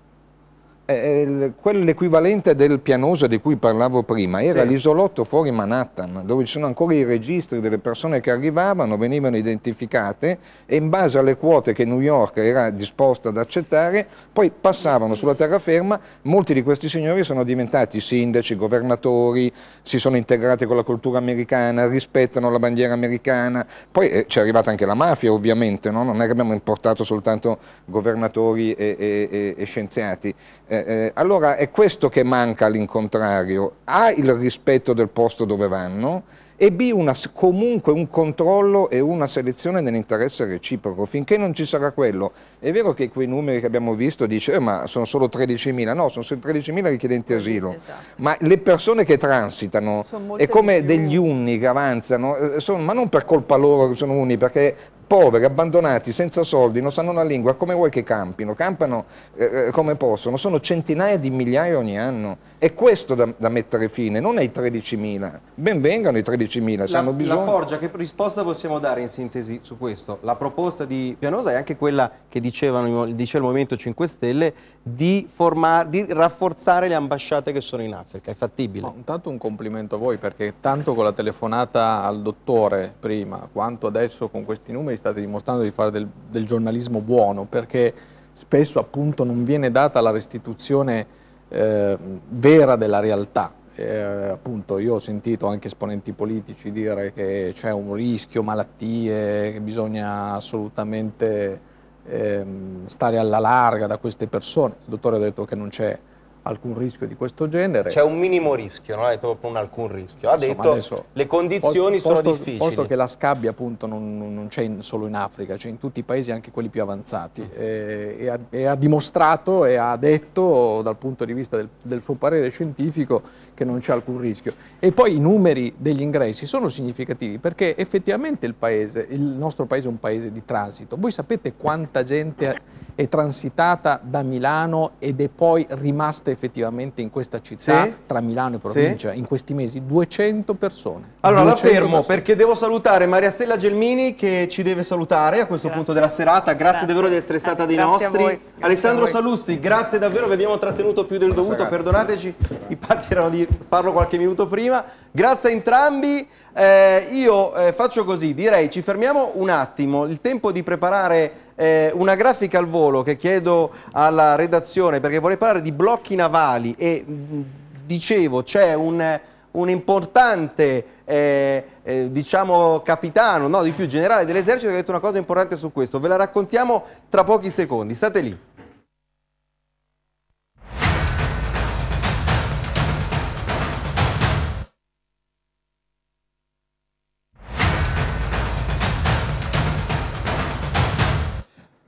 eh, l'equivalente del pianosa di cui parlavo prima, era sì. l'isolotto fuori Manhattan, dove ci sono ancora i registri delle persone che arrivavano, venivano identificate e in base alle quote che New York era disposta ad accettare, poi passavano sulla terraferma, molti di questi signori sono diventati sindaci, governatori, si sono integrati con la cultura americana, rispettano la bandiera americana, poi eh, ci arrivata anche la mafia ovviamente, no? non è che abbiamo importato soltanto governatori e, e, e, e scienziati. Eh, eh, allora è questo che manca all'incontrario, A il rispetto del posto dove vanno e B una, comunque un controllo e una selezione nell'interesse reciproco, finché non ci sarà quello. È vero che quei numeri che abbiamo visto dice eh, ma sono solo 13.000, no sono solo 13.000 richiedenti asilo, esatto. ma le persone che transitano è come degli unni che avanzano, eh, sono, ma non per colpa loro che sono unni, perché poveri, abbandonati, senza soldi, non sanno la lingua, come vuoi che campino? Campano eh, eh, come possono, sono centinaia di migliaia ogni anno. È questo da, da mettere fine, non ai 13.000. Ben vengano i 13.000, se hanno bisogno. La forgia, che risposta possiamo dare in sintesi su questo? La proposta di Pianosa è anche quella che dicevano, diceva il Movimento 5 Stelle di, formar, di, rafforzare le ambasciate che sono in Africa, è fattibile? No, intanto un complimento a voi perché tanto con la telefonata al dottore prima quanto adesso con questi numeri state dimostrando di fare del, del giornalismo buono, perché spesso appunto non viene data la restituzione eh, vera della realtà. Eh, appunto io ho sentito anche esponenti politici dire che c'è un rischio, malattie, che bisogna assolutamente ehm, stare alla larga da queste persone. Il dottore ha detto che non c'è alcun rischio di questo genere. C'è un minimo rischio, non ha detto proprio un alcun rischio, ha Insomma, detto adesso, le condizioni posto, sono difficili. Posto che la scabbia appunto non, non c'è solo in Africa, c'è in tutti i paesi, anche quelli più avanzati, mm. e, e, ha, e, ha, dimostrato e ha detto dal punto di vista del, del suo parere scientifico che non c'è alcun rischio. E poi i numeri degli ingressi sono significativi perché effettivamente il, paese, il nostro paese è un paese di transito. Voi sapete quanta gente è transitata da Milano ed è poi rimasta morte effettivamente in questa città, sì. tra Milano e provincia, sì. in questi mesi, 200 persone. Allora 200 la fermo persone. perché devo salutare Maria Stella Gelmini che ci deve salutare a questo grazie. punto della serata, grazie, grazie. davvero di essere stata dei grazie nostri. Alessandro Salusti, grazie davvero, vi abbiamo trattenuto più del dovuto, perdonateci, i patti erano di farlo qualche minuto prima. Grazie a entrambi. Eh, io eh, faccio così, direi ci fermiamo un attimo, il tempo di preparare eh, una grafica al volo che chiedo alla redazione perché vorrei parlare di blocchi navali e mh, mm, dicevo c'è un un importante eh, eh, diciamo capitano, no di più generale dell'esercito che ha detto una cosa importante su questo, ve la raccontiamo tra pochi secondi, state lì.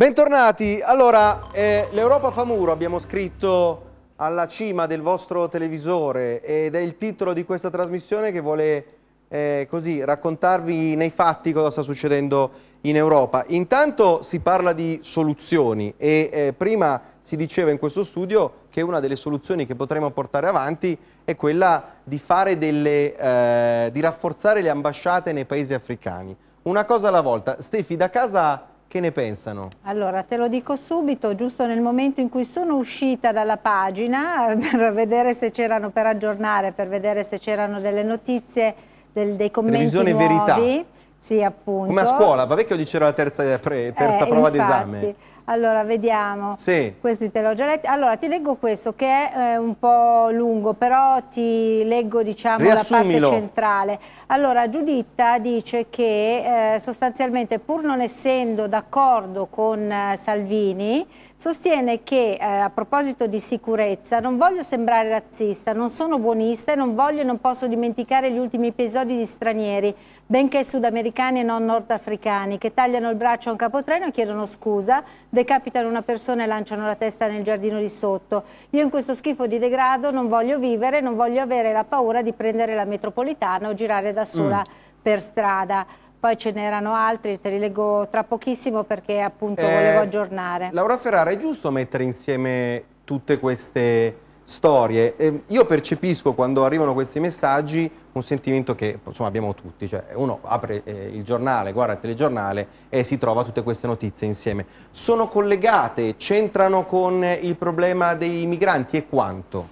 Bentornati, allora eh, l'Europa fa muro, abbiamo scritto alla cima del vostro televisore ed è il titolo di questa trasmissione che vuole eh, così raccontarvi nei fatti cosa sta succedendo in Europa. Intanto si parla di soluzioni e eh, prima si diceva in questo studio che una delle soluzioni che potremmo portare avanti è quella di, delle, eh, di rafforzare le ambasciate nei paesi africani. Una cosa alla volta, Stefi da casa che ne pensano? Allora, te lo dico subito, giusto nel momento in cui sono uscita dalla pagina eh, per vedere se c'erano, per aggiornare, per vedere se c'erano delle notizie, del, dei commenti Televisione nuovi. Verità. Sì, appunto. Come a scuola, vabbè che oggi c'era la terza, pre, terza eh, prova d'esame. Allora, vediamo. Sì. Questi te l'ho già letti. Allora, ti leggo questo che è eh, un po' lungo, però ti leggo, diciamo, la parte centrale. Allora, Giuditta dice che eh, sostanzialmente, pur non essendo d'accordo con eh, Salvini, sostiene che, eh, a proposito di sicurezza, non voglio sembrare razzista, non sono buonista e non voglio e non posso dimenticare gli ultimi episodi di stranieri, benché sudamericani e non nordafricani, che tagliano il braccio a un capotreno e chiedono scusa, decapitano una persona e lanciano la testa nel giardino di sotto. Io in questo schifo di degrado non voglio vivere, non voglio avere la paura di prendere la metropolitana o girare da sola mm. per strada poi ce n'erano altri, te li leggo tra pochissimo perché appunto eh, volevo aggiornare. Laura Ferrara, è giusto mettere insieme tutte queste storie. Eh, io percepisco quando arrivano questi messaggi un sentimento che insomma, abbiamo tutti, cioè uno apre eh, il giornale, guarda il telegiornale e si trova tutte queste notizie insieme. Sono collegate, c'entrano con il problema dei migranti e quanto?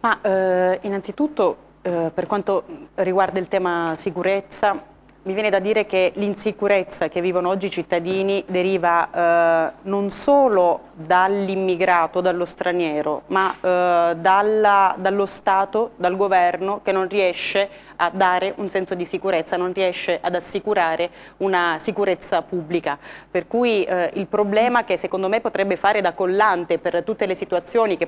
Ma eh, innanzitutto eh, per quanto riguarda il tema sicurezza mi viene da dire che l'insicurezza che vivono oggi i cittadini deriva eh, non solo dall'immigrato, dallo straniero, ma eh, dalla, dallo Stato, dal governo che non riesce a a dare un senso di sicurezza, non riesce ad assicurare una sicurezza pubblica. Per cui eh, il problema che secondo me potrebbe fare da collante per tutte le situazioni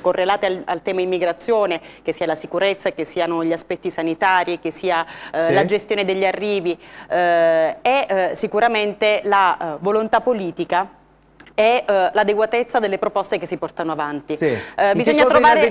correlate al, al, tema immigrazione, che sia la sicurezza, che siano gli aspetti sanitari, che sia eh, sì. la gestione degli arrivi, eh, è eh, sicuramente la eh, volontà politica è eh, l'adeguatezza delle proposte che si portano avanti. Sì. Eh, bisogna, trovare,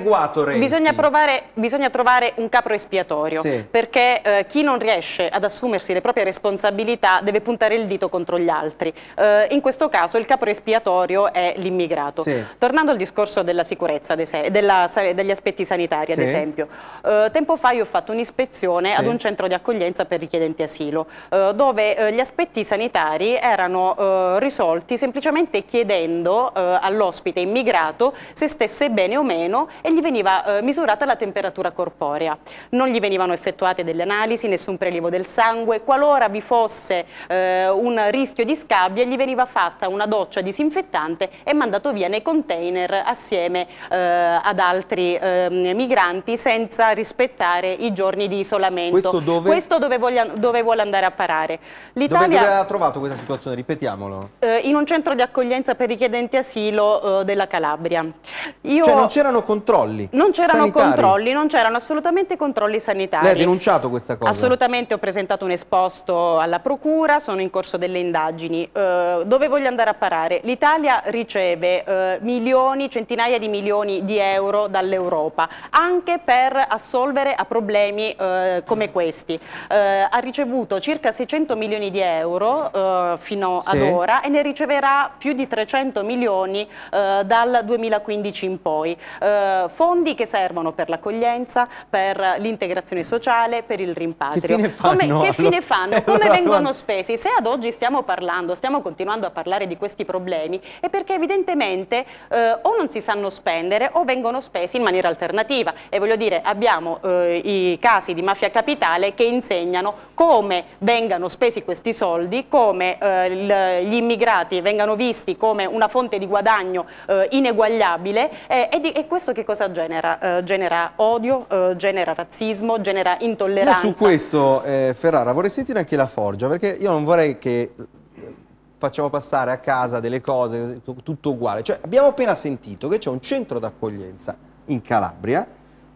bisogna, provare, bisogna, trovare, un capro espiatorio, sì. perché eh, chi non riesce ad assumersi le proprie responsabilità deve puntare il dito contro gli altri. Eh, in questo caso il capro espiatorio è l'immigrato. Sì. Tornando al discorso della sicurezza, della, degli aspetti sanitari ad esempio, eh, tempo fa io ho fatto un'ispezione ad un centro di accoglienza per richiedenti asilo, eh, dove gli aspetti sanitari erano risolti semplicemente chiedendo chiedendo eh, all'ospite immigrato se stesse bene o meno e gli veniva eh, misurata la temperatura corporea. Non gli venivano effettuate delle analisi, nessun prelievo del sangue, qualora vi fosse eh, un rischio di scabbia gli veniva fatta una doccia disinfettante e mandato via nei container assieme eh, ad altri ehm, migranti senza rispettare i giorni di isolamento. Questo dove, Questo dove, voglia, dove vuole andare a parare? Dove, dove ha trovato questa situazione? Ripetiamolo. Eh, in un centro di accoglienza accoglienza per richiedenti asilo eh, della Calabria. Io... Cioè non c'erano controlli Non c'erano controlli, non c'erano assolutamente controlli sanitari. Lei ha denunciato questa cosa? Assolutamente, ho presentato un esposto alla procura, sono in corso delle indagini. Eh, dove voglio andare a parare? L'Italia riceve eh, milioni, centinaia di milioni di euro dall'Europa, anche per assolvere a problemi eh, come questi. Eh, ha ricevuto circa 600 milioni di euro eh, fino sì. ad ora e ne riceverà più di 300 300 milioni eh, dal 2015 in poi. Eh, fondi che servono per l'accoglienza, per l'integrazione sociale, per il rimpatrio. Che fine fanno? Come, che fine fanno? *laughs* Come vengono spesi? Se ad oggi stiamo parlando, stiamo continuando a parlare di questi problemi, è perché evidentemente eh, o non si sanno spendere o vengono spesi in maniera alternativa. E voglio dire, abbiamo eh, i casi di mafia capitale che insegnano come vengano spesi questi soldi, come eh, gli immigrati vengano visti come come una fonte di guadagno eh, ineguagliabile eh, e, di, e, questo che cosa genera? Eh, genera odio, eh, genera razzismo, genera intolleranza. Io su questo eh, Ferrara vorrei sentire anche la Forgia perché io non vorrei che eh, facciamo passare a casa delle cose tutto uguale. Cioè, abbiamo appena sentito che c'è un centro d'accoglienza in Calabria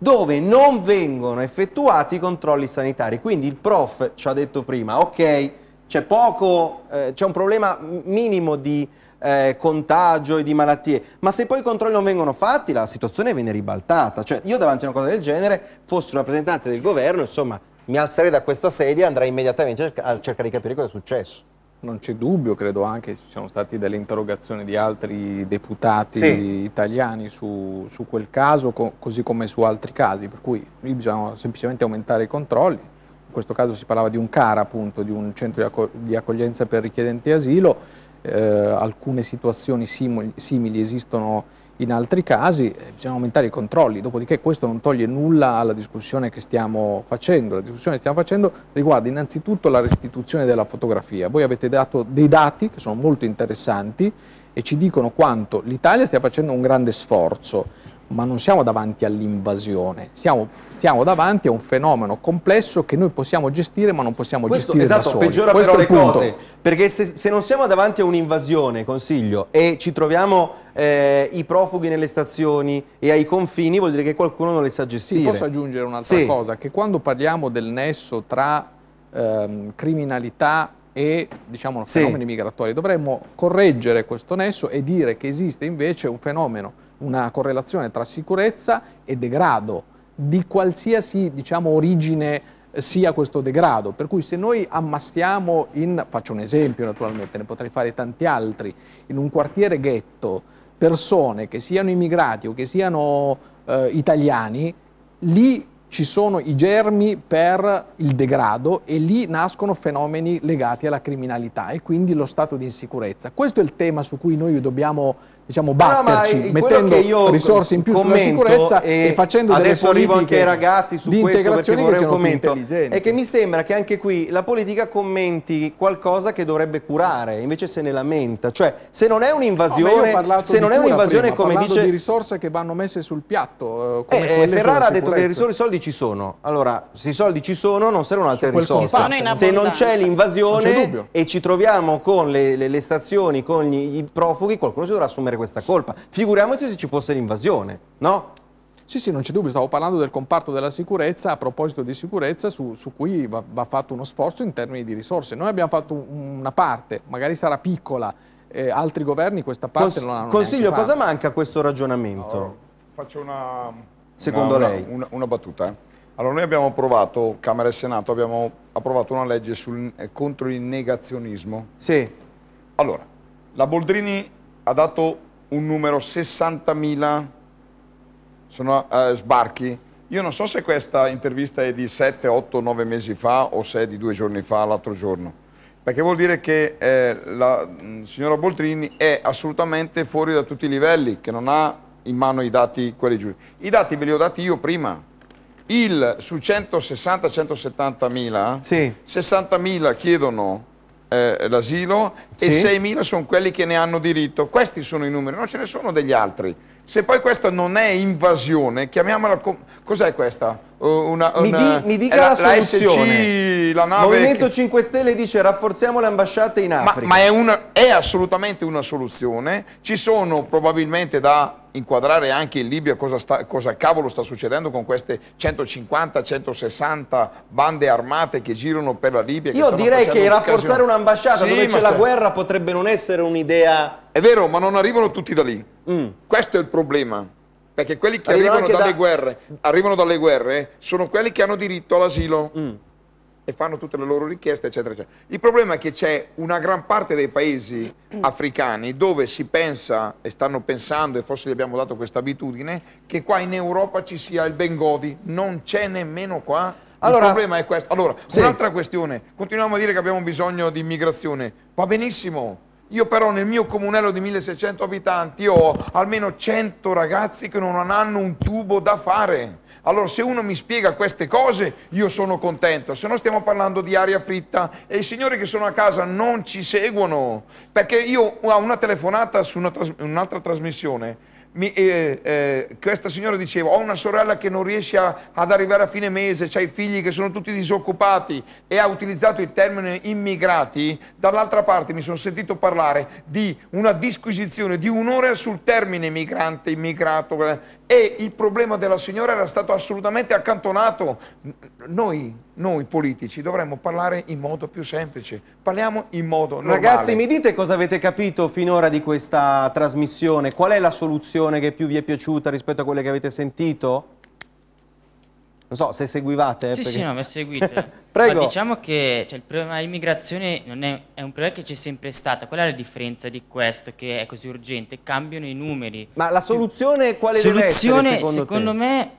dove non vengono effettuati i controlli sanitari. Quindi il prof ci ha detto prima, ok, c'è poco, eh, c'è un problema minimo di eh, contagio e di malattie, ma se poi i controlli non vengono fatti la situazione viene ribaltata. Cioè io davanti a una cosa del genere, fossi un rappresentante del governo, insomma, mi alzerei da questa sedia e andrei immediatamente a cercare di capire cosa è successo. Non c'è dubbio, credo anche ci siano state delle interrogazioni di altri deputati sì. italiani su, su, quel caso, co così come su altri casi, per cui lì bisogna semplicemente aumentare i controlli. In questo caso si parlava di un CARA, appunto, di un centro di, accog di accoglienza per richiedenti asilo, eh, alcune situazioni simili, simili esistono in altri casi, eh, bisogna aumentare i controlli, dopodiché questo non toglie nulla alla discussione che stiamo facendo. La discussione che stiamo facendo riguarda innanzitutto la restituzione della fotografia. Voi avete dato dei dati che sono molto interessanti e ci dicono quanto l'Italia stia facendo un grande sforzo, ma non siamo davanti all'invasione, siamo, siamo, davanti a un fenomeno complesso che noi possiamo gestire ma non possiamo Questo, gestire esatto, da soli. Peggiora Questo però le punto. cose, perché se, se, non siamo davanti a un'invasione, consiglio, e ci troviamo eh, i profughi nelle stazioni e ai confini, vuol dire che qualcuno non le sa gestire. Sì, posso aggiungere un'altra sì. cosa, che quando parliamo del nesso tra ehm, criminalità e diciamo, sì. fenomeni migratori. Dovremmo correggere questo nesso e dire che esiste invece un fenomeno, una correlazione tra sicurezza e degrado di qualsiasi diciamo, origine eh, sia questo degrado. Per cui se noi ammassiamo in, faccio un esempio naturalmente, ne potrei fare tanti altri, in un quartiere ghetto persone che siano immigrati o che siano eh, italiani, lì ci sono i germi per il degrado e lì nascono fenomeni legati alla criminalità e quindi lo stato di insicurezza. Questo è il tema su cui noi dobbiamo diciamo, batterci, no, mettendo risorse in più sulla sicurezza e, e facendo delle politiche arrivo anche ai ragazzi su di questo perché vorrei un commento. È che mi sembra che anche qui la politica commenti qualcosa che dovrebbe curare, invece se ne lamenta. Cioè, se non è un'invasione, no, se non è un'invasione come dice... di risorse che vanno messe sul piatto. Eh, eh, eh Ferrara ha detto che i soldi ci sono. Allora, se i soldi ci sono, non servono altre risorse. Se non c'è l'invasione e ci troviamo con le, le, le stazioni, con gli, i profughi, qualcuno si dovrà assumere questa colpa. Figuriamoci se ci fosse l'invasione, no? Sì, sì, non c'è dubbio, stavo parlando del comparto della sicurezza, a proposito di sicurezza su, su cui va, va, fatto uno sforzo in termini di risorse. Noi abbiamo fatto una parte, magari sarà piccola, eh, altri governi questa parte Cons non hanno Consiglio, cosa fatto. manca a questo ragionamento? Allora, oh, faccio una... Secondo una, lei? Una, una, una battuta. Eh. Allora, noi abbiamo approvato, Camera e Senato, abbiamo approvato una legge sul, eh, contro il negazionismo. Sì. Allora, la Boldrini ha dato un numero 60.000 sono, eh, sbarchi. Io non so se questa intervista è di 7, 8, 9 mesi fa o se è di due giorni fa, l'altro giorno, perché vuol dire che eh, la mh, mm, signora Boltrini è assolutamente fuori da tutti i livelli, che non ha in mano i dati quelli giusti. I dati ve li ho dati io prima. Il, su 160-170 mila, sì. 60 mila chiedono eh, l'asilo e 6.000 sono quelli che ne hanno diritto. Questi sono i numeri, non ce ne sono degli altri. Se poi questa non è invasione, chiamiamola... Cos'è questa? Una, eh, una, mi, di, mi, dica la, la soluzione. La SC, la Movimento che... 5 Stelle dice rafforziamo le ambasciate in Africa. Ma, ma è, una, è assolutamente una soluzione. Ci sono probabilmente da inquadrare anche in Libia cosa, sta, cosa cavolo sta succedendo con queste 150-160 bande armate che girano per la Libia. Io direi che rafforzare un'ambasciata sì, dove c'è la guerra potrebbe non essere un'idea... È vero, ma non arrivano tutti da lì. Mm. Questo è il problema perché quelli che arrivano, arrivano, dalle da... guerre, arrivano, dalle guerre, sono quelli che hanno diritto all'asilo. Mm e fanno tutte le loro richieste, eccetera, eccetera. Il problema è che c'è una gran parte dei paesi mm. africani dove si pensa e stanno pensando, e forse gli abbiamo dato questa abitudine, che qua in Europa ci sia il Bengodi, non c'è nemmeno qua. Allora, problema è questo. Allora, sì. un'altra questione, continuiamo a dire che abbiamo bisogno di immigrazione, va benissimo, io però nel mio comunello di 1600 abitanti ho almeno 100 ragazzi che non hanno un tubo da fare. Allora se uno mi spiega queste cose io sono contento, se no stiamo parlando di aria fritta e i signori che sono a casa non ci seguono. Perché io ho una telefonata su un'altra trasmissione mi, eh, eh, questa signora diceva ho una sorella che non riesce a, ad arrivare a fine mese, ha i figli che sono tutti disoccupati e ha utilizzato il termine immigrati, dall'altra parte mi sono sentito parlare di una disquisizione di un'ora sul termine migrante, immigrato eh, e il problema della signora era stato assolutamente accantonato. Noi, noi politici dovremmo parlare in modo più semplice, parliamo in modo normale. Ragazzi mi dite cosa avete capito finora di questa trasmissione, qual è la soluzione che più vi è piaciuta rispetto a quelle che avete sentito? Non so se seguivate. Eh, sì, perché... sì, no, mi cioè seguite. *laughs* Prego. Ma diciamo che cioè, il problema dell'immigrazione è, è, un problema che c'è sempre stato. Qual è la differenza di questo che è così urgente? Cambiano i numeri. Ma la soluzione quale soluzione, deve essere secondo, secondo me,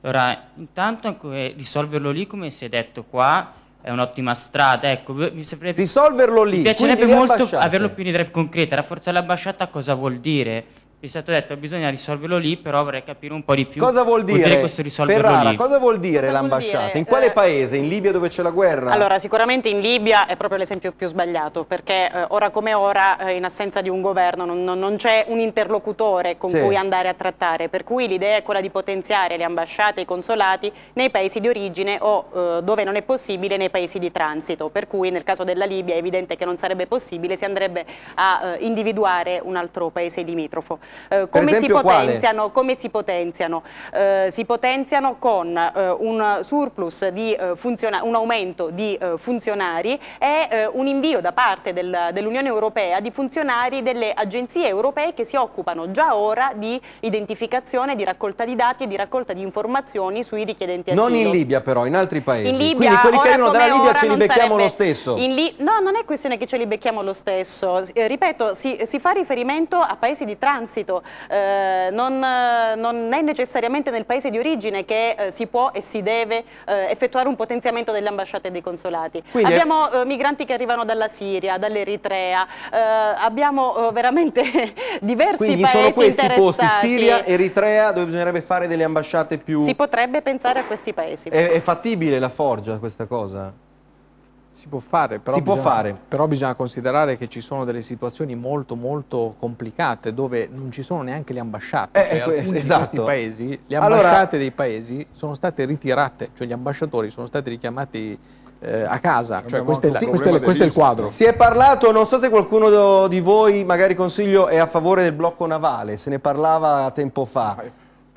allora, intanto risolverlo lì come si è detto qua è un'ottima strada, ecco, mi Risolverlo lì, Mi piacerebbe molto averlo più in drive concreta, rafforzare l'ambasciata cosa vuol dire? è stato detto che bisogna risolverlo lì, però vorrei capire un po' di più. Cosa vuol dire, vuol dire questo risolverlo Ferrara, lì? cosa vuol dire l'ambasciata? In quale eh, paese? In Libia dove c'è la guerra? Allora, sicuramente in Libia è proprio l'esempio più sbagliato, perché eh, ora come ora, eh, in assenza di un governo, non, non, non c'è un interlocutore con sì. cui andare a trattare, per cui l'idea è quella di potenziare le ambasciate, e i consolati nei paesi di origine o eh, dove non è possibile nei paesi di transito, per cui nel caso della Libia è evidente che non sarebbe possibile, si andrebbe a eh, individuare un altro paese limitrofo. Eh, come, si potenziano, come, si potenziano, eh, si potenziano? con eh, un surplus di eh, funzionari, un aumento di eh, funzionari e eh, un invio da parte del, dell'Unione Europea di funzionari delle agenzie europee che si occupano già ora di identificazione, di raccolta di dati e di raccolta di informazioni sui richiedenti asilo. Non in Libia però, in altri paesi. In Libia, Quindi quelli che arrivano dalla Libia ce li becchiamo sarebbe... lo stesso. no, non è questione che ce li becchiamo lo stesso. ripeto, si, si fa riferimento a paesi di transito transito, eh, non, eh, non, è necessariamente nel paese di origine che eh, si può e si deve eh, effettuare un potenziamento delle ambasciate e dei consolati. Quindi abbiamo è... Eh, migranti che arrivano dalla Siria, dall'Eritrea, eh, abbiamo veramente *laughs* diversi Quindi paesi Quindi sono questi posti, Siria, Eritrea, dove bisognerebbe fare delle ambasciate più... Si potrebbe pensare a questi paesi. È, è fattibile la forgia questa cosa? Si può fare, però, si bisogna, può fare. però bisogna considerare che ci sono delle situazioni molto molto complicate dove non ci sono neanche le ambasciate. Eh, cioè, eh questo, esatto. Paesi, le ambasciate allora, dei paesi sono state ritirate, cioè gli ambasciatori sono stati richiamati eh, a casa, cioè, questo, è, questo, è, questo, è, il quadro. Si è parlato, non so se qualcuno di voi, magari consiglio, è a favore del blocco navale, se ne parlava tempo fa.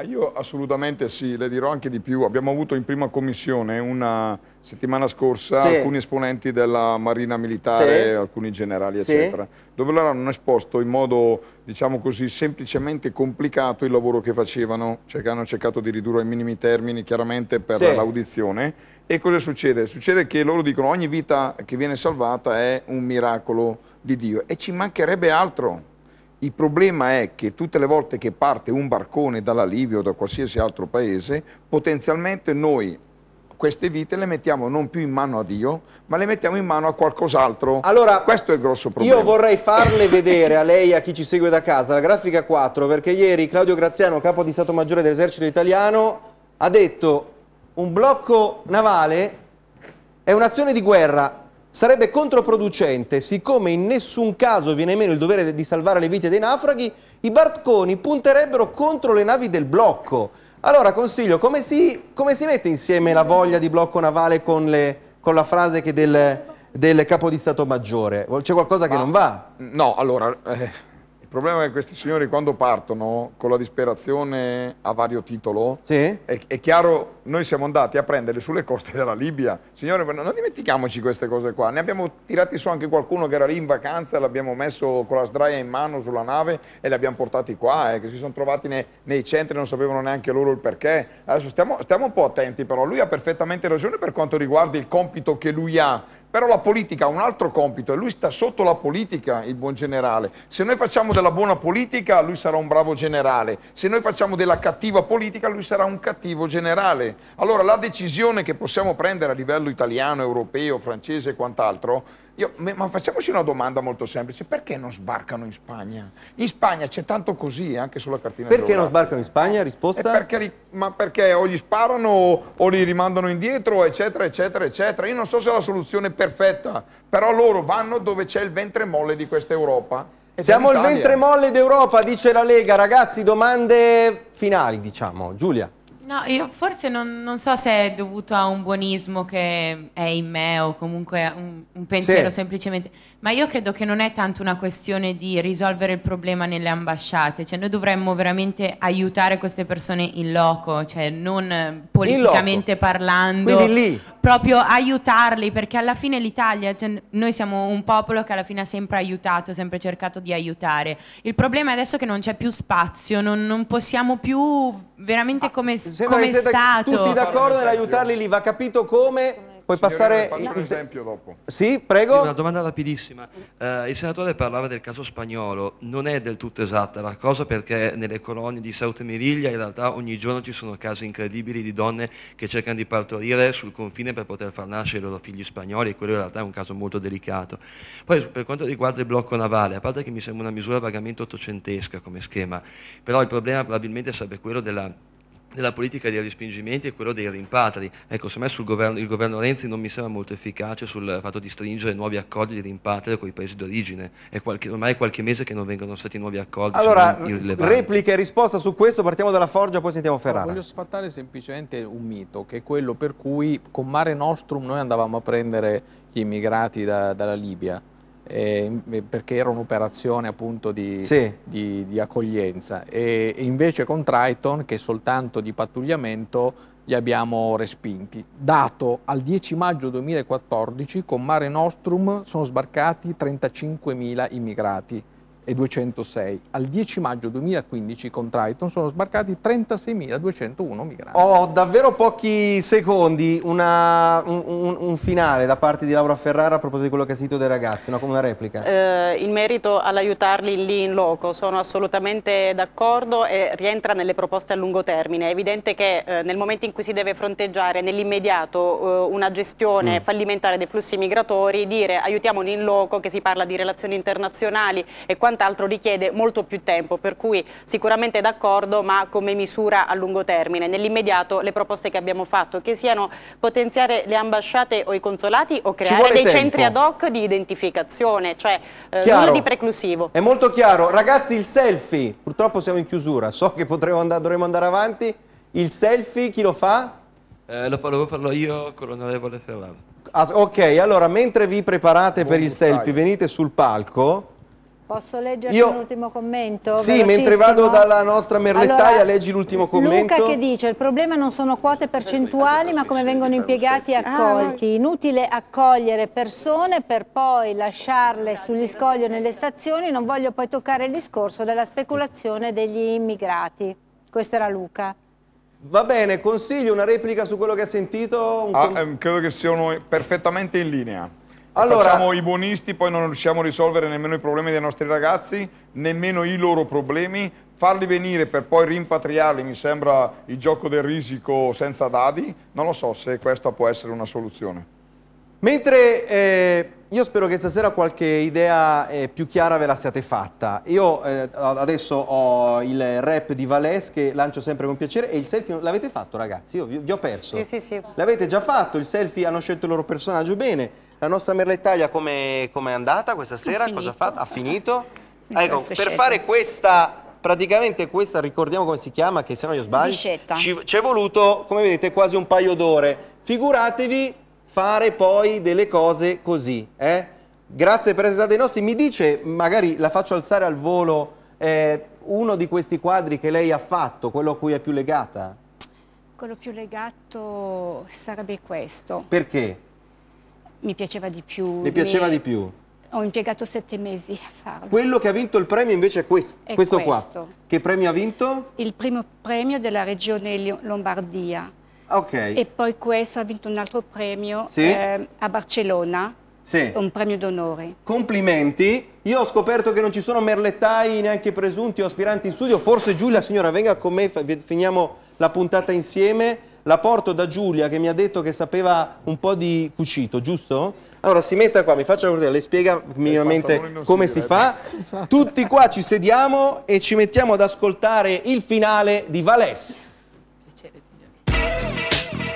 Io assolutamente sì, le dirò anche di più. Abbiamo avuto in prima commissione una settimana scorsa sì. alcuni esponenti della Marina Militare, sì. alcuni generali, eccetera, sì. dove loro hanno esposto in modo, diciamo così, semplicemente complicato il lavoro che facevano, cioè che hanno cercato di ridurre ai minimi termini chiaramente per l'audizione. E cosa succede? Succede che loro dicono ogni vita che viene salvata è un miracolo di Dio e ci mancherebbe altro. Il problema è che tutte le volte che parte un barcone dalla Libia o da qualsiasi altro paese, potenzialmente noi queste vite le mettiamo non più in mano a Dio, ma le mettiamo in mano a qualcos'altro. Allora, questo è il grosso problema. Io vorrei farle vedere a lei e a chi ci segue da casa la grafica 4, perché ieri Claudio Graziano, capo di Stato Maggiore dell'Esercito Italiano, ha detto un blocco navale è un'azione di guerra, Sarebbe controproducente, siccome in nessun caso viene meno il dovere di salvare le vite dei naufraghi, i barconi punterebbero contro le navi del blocco. Allora, consiglio, come si, come si, mette insieme la voglia di blocco navale con, le, con la frase del, del, capo di Stato Maggiore? C'è qualcosa Ma, che non va? No, allora... Eh problema è che questi signori quando partono con la disperazione a vario titolo, sì. è, è, chiaro, noi siamo andati a prendere sulle coste della Libia. Signore, non dimentichiamoci queste cose qua. Ne abbiamo tirati su anche qualcuno che era lì in vacanza, l'abbiamo messo con la sdraia in mano sulla nave e li abbiamo portati qua, eh, che si sono trovati nei, nei centri e non sapevano neanche loro il perché. Adesso stiamo, stiamo un po' attenti però, lui ha perfettamente ragione per quanto riguarda il compito che lui ha però la politica ha un altro compito e lui sta sotto la politica, il buon generale. Se noi facciamo della buona politica, lui sarà un bravo generale. Se noi facciamo della cattiva politica, lui sarà un cattivo generale. Allora la decisione che possiamo prendere a livello italiano, europeo, francese e quant'altro io, ma facciamoci una domanda molto semplice, perché non sbarcano in Spagna? In Spagna c'è tanto così eh, anche sulla cartina Perché non sbarcano in Spagna? Eh, Risposta? Perché, ma perché o gli sparano o li rimandano indietro, eccetera, eccetera, eccetera. Io non so se è la soluzione è perfetta, però loro vanno dove c'è il ventre molle di questa Europa. Siamo il ventre molle d'Europa, dice la Lega. Ragazzi, domande finali, diciamo. Giulia. No, io forse non, non, so se è dovuto a un buonismo che è in me o comunque un, un pensiero sì. semplicemente, ma io credo che non è tanto una questione di risolvere il problema nelle ambasciate, cioè noi dovremmo veramente aiutare queste persone in loco, cioè non politicamente loco. parlando, Quindi lì proprio aiutarli, perché alla fine l'Italia, cioè, noi siamo un popolo che alla fine ha sempre aiutato, sempre cercato di aiutare. Il problema è adesso che non c'è più spazio, non, non possiamo più veramente come, ah, come Stato. Tutti d'accordo nell'aiutarli lì, va capito come Puoi passare... Faccio un esempio dopo. Sì, prego. Una domanda rapidissima. Eh, il senatore parlava del caso spagnolo, non è del tutto esatta la cosa perché nelle colonie di Saute Meriglia in realtà ogni giorno ci sono casi incredibili di donne che cercano di partorire sul confine per poter far nascere i loro figli spagnoli e quello in realtà è un caso molto delicato. Poi per quanto riguarda il blocco navale, a parte che mi sembra una misura vagamente ottocentesca come schema, però il problema probabilmente sarebbe quello della della politica dei respingimenti e quello dei rimpatri. Ecco, secondo me sul governo, il governo Renzi non mi sembra molto efficace sul fatto di stringere nuovi accordi di rimpatrio con i paesi d'origine. È qualche, ormai è qualche mese che non vengono stati nuovi accordi. Allora, replica e risposta su questo, partiamo dalla Forgia, poi sentiamo Ferrara. voglio sfatare semplicemente un mito, che è quello per cui con Mare Nostrum noi andavamo a prendere gli immigrati da, dalla Libia eh, eh, perché era un'operazione appunto di, sì. di, di accoglienza. E, e invece con Triton, che è soltanto di pattugliamento, li abbiamo respinti. Dato al 10 maggio 2014 con Mare Nostrum sono sbarcati 35.000 immigrati e 206. Al 10 maggio 2015 con Triton sono sbarcati 36.201 migranti. Ho oh, davvero pochi secondi una, un, un, finale da parte di Laura Ferrara a proposito di quello che ha sentito dei ragazzi, una, una replica. Eh, in merito all'aiutarli lì in loco sono assolutamente d'accordo e rientra nelle proposte a lungo termine. È evidente che eh, nel momento in cui si deve fronteggiare nell'immediato eh, una gestione mm. fallimentare dei flussi migratori, dire aiutiamoli in loco, che si parla di relazioni internazionali e quando quant'altro richiede molto più tempo, per cui sicuramente d'accordo, ma come misura a lungo termine. Nell'immediato le proposte che abbiamo fatto, che siano potenziare le ambasciate o i consolati o creare dei tempo. centri ad hoc di identificazione, cioè eh, nulla di preclusivo. È molto chiaro. Ragazzi, il selfie, purtroppo siamo in chiusura, so che andare, dovremo andare avanti. Il selfie chi lo fa? Eh, lo volevo farlo io con l'onorevole Ferrara. Ah, ok, allora mentre vi preparate Buon per il selfie venite sul palco Posso leggere Io... un commento? Sì, mentre vado dalla nostra merlettaia allora, leggi l'ultimo commento. Luca che dice il problema non sono quote percentuali ma come vengono impiegati e accolti. Inutile accogliere persone per poi lasciarle sugli scogli o nelle stazioni. Non voglio poi toccare il discorso della speculazione degli immigrati. Questo era Luca. Va bene, consiglio una replica su quello che ha sentito? Ah, ehm, credo che siano perfettamente in linea. Allora, facciamo i buonisti, poi non riusciamo a risolvere nemmeno i problemi dei nostri ragazzi, nemmeno i loro problemi. Farli venire per poi rimpatriarli mi sembra il gioco del risico senza dadi. Non lo so se questa può essere una soluzione. Mentre eh, io spero che stasera qualche idea eh, più chiara ve la siate fatta. Io eh, adesso ho il rap di Vales che lancio sempre con piacere e il selfie l'avete fatto ragazzi? Io vi, vi ho perso. Sì, sì, sì. L'avete già fatto, il selfie hanno scelto il loro personaggio bene. La nostra Merlettaglia come è andata questa sera? Cosa ha fatto? Ha finito? Ecco, per fare questa praticamente questa, ricordiamo come si chiama, che se no io sbaglio, ci è voluto, come vedete, quasi un paio d'ore. Figuratevi fare poi delle cose così. Eh? Grazie per essere stati nostri. Mi dice, magari la faccio alzare al volo, eh, uno di questi quadri che lei ha fatto, quello a cui è più legata? Quello più legato sarebbe questo. Perché? Mi piaceva di più. Mi piaceva di più. Ho impiegato sette mesi a farlo. Quello che ha vinto il premio invece è questo, è questo, questo. qua. Che premio ha vinto? Il primo premio della regione Lombardia. Ok. E poi questo ha vinto un altro premio sì? eh, a Barcellona. Sì. Un premio d'onore. Complimenti. Io ho scoperto che non ci sono merlettai, neanche presunti o aspiranti in studio. Forse Giulia, signora, venga con me, finiamo la puntata insieme la porto da Giulia che mi ha detto che sapeva un po' di cucito, giusto? Allora si metta qua, mi faccia vedere, le spiega minimamente eh, come si, si fa. Esatto. Tutti qua ci sediamo e ci mettiamo ad ascoltare il finale di Piacere, Valessi.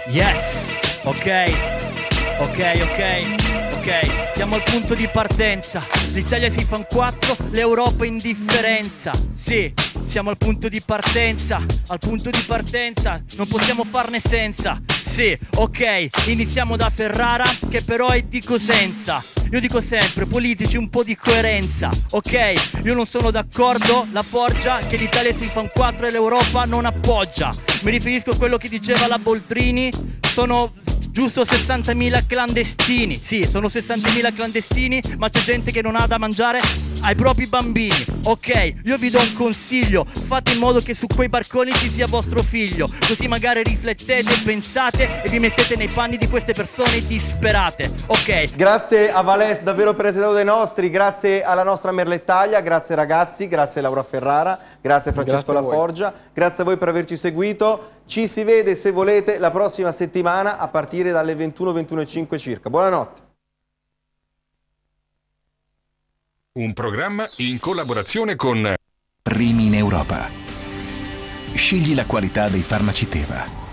Yes, ok, ok, ok ok, siamo al punto di partenza. L'Italia si fa in quattro, l'Europa indifferenza. Sì, siamo al punto di partenza, al punto di partenza, non possiamo farne senza. Sì, ok, iniziamo da Ferrara, che però è di Cosenza. Io dico sempre, politici un po' di coerenza, ok? Io non sono d'accordo, la forgia che l'Italia si fa un 4 e l'Europa non appoggia. Mi riferisco a quello che diceva la Boldrini, sono Giusto 60.000 clandestini, sì, sono 60.000 clandestini, ma c'è gente che non ha da mangiare ai propri bambini. Ok, io vi do un consiglio, fate in modo che su quei barconi ci sia vostro figlio, così magari riflettete, pensate e vi mettete nei panni di queste persone disperate. Ok. Grazie a Vales davvero per essere stato dei nostri, grazie alla nostra Merlettaglia, grazie ragazzi, grazie Laura Ferrara, grazie Francesco grazie Laforgia, grazie a voi per averci seguito. Ci si vede, se volete, la prossima settimana a partire dalle 21-21.05 circa. Buonanotte. Un programma in collaborazione con Primi in Europa. Scegli la qualità dei farmaci Teva.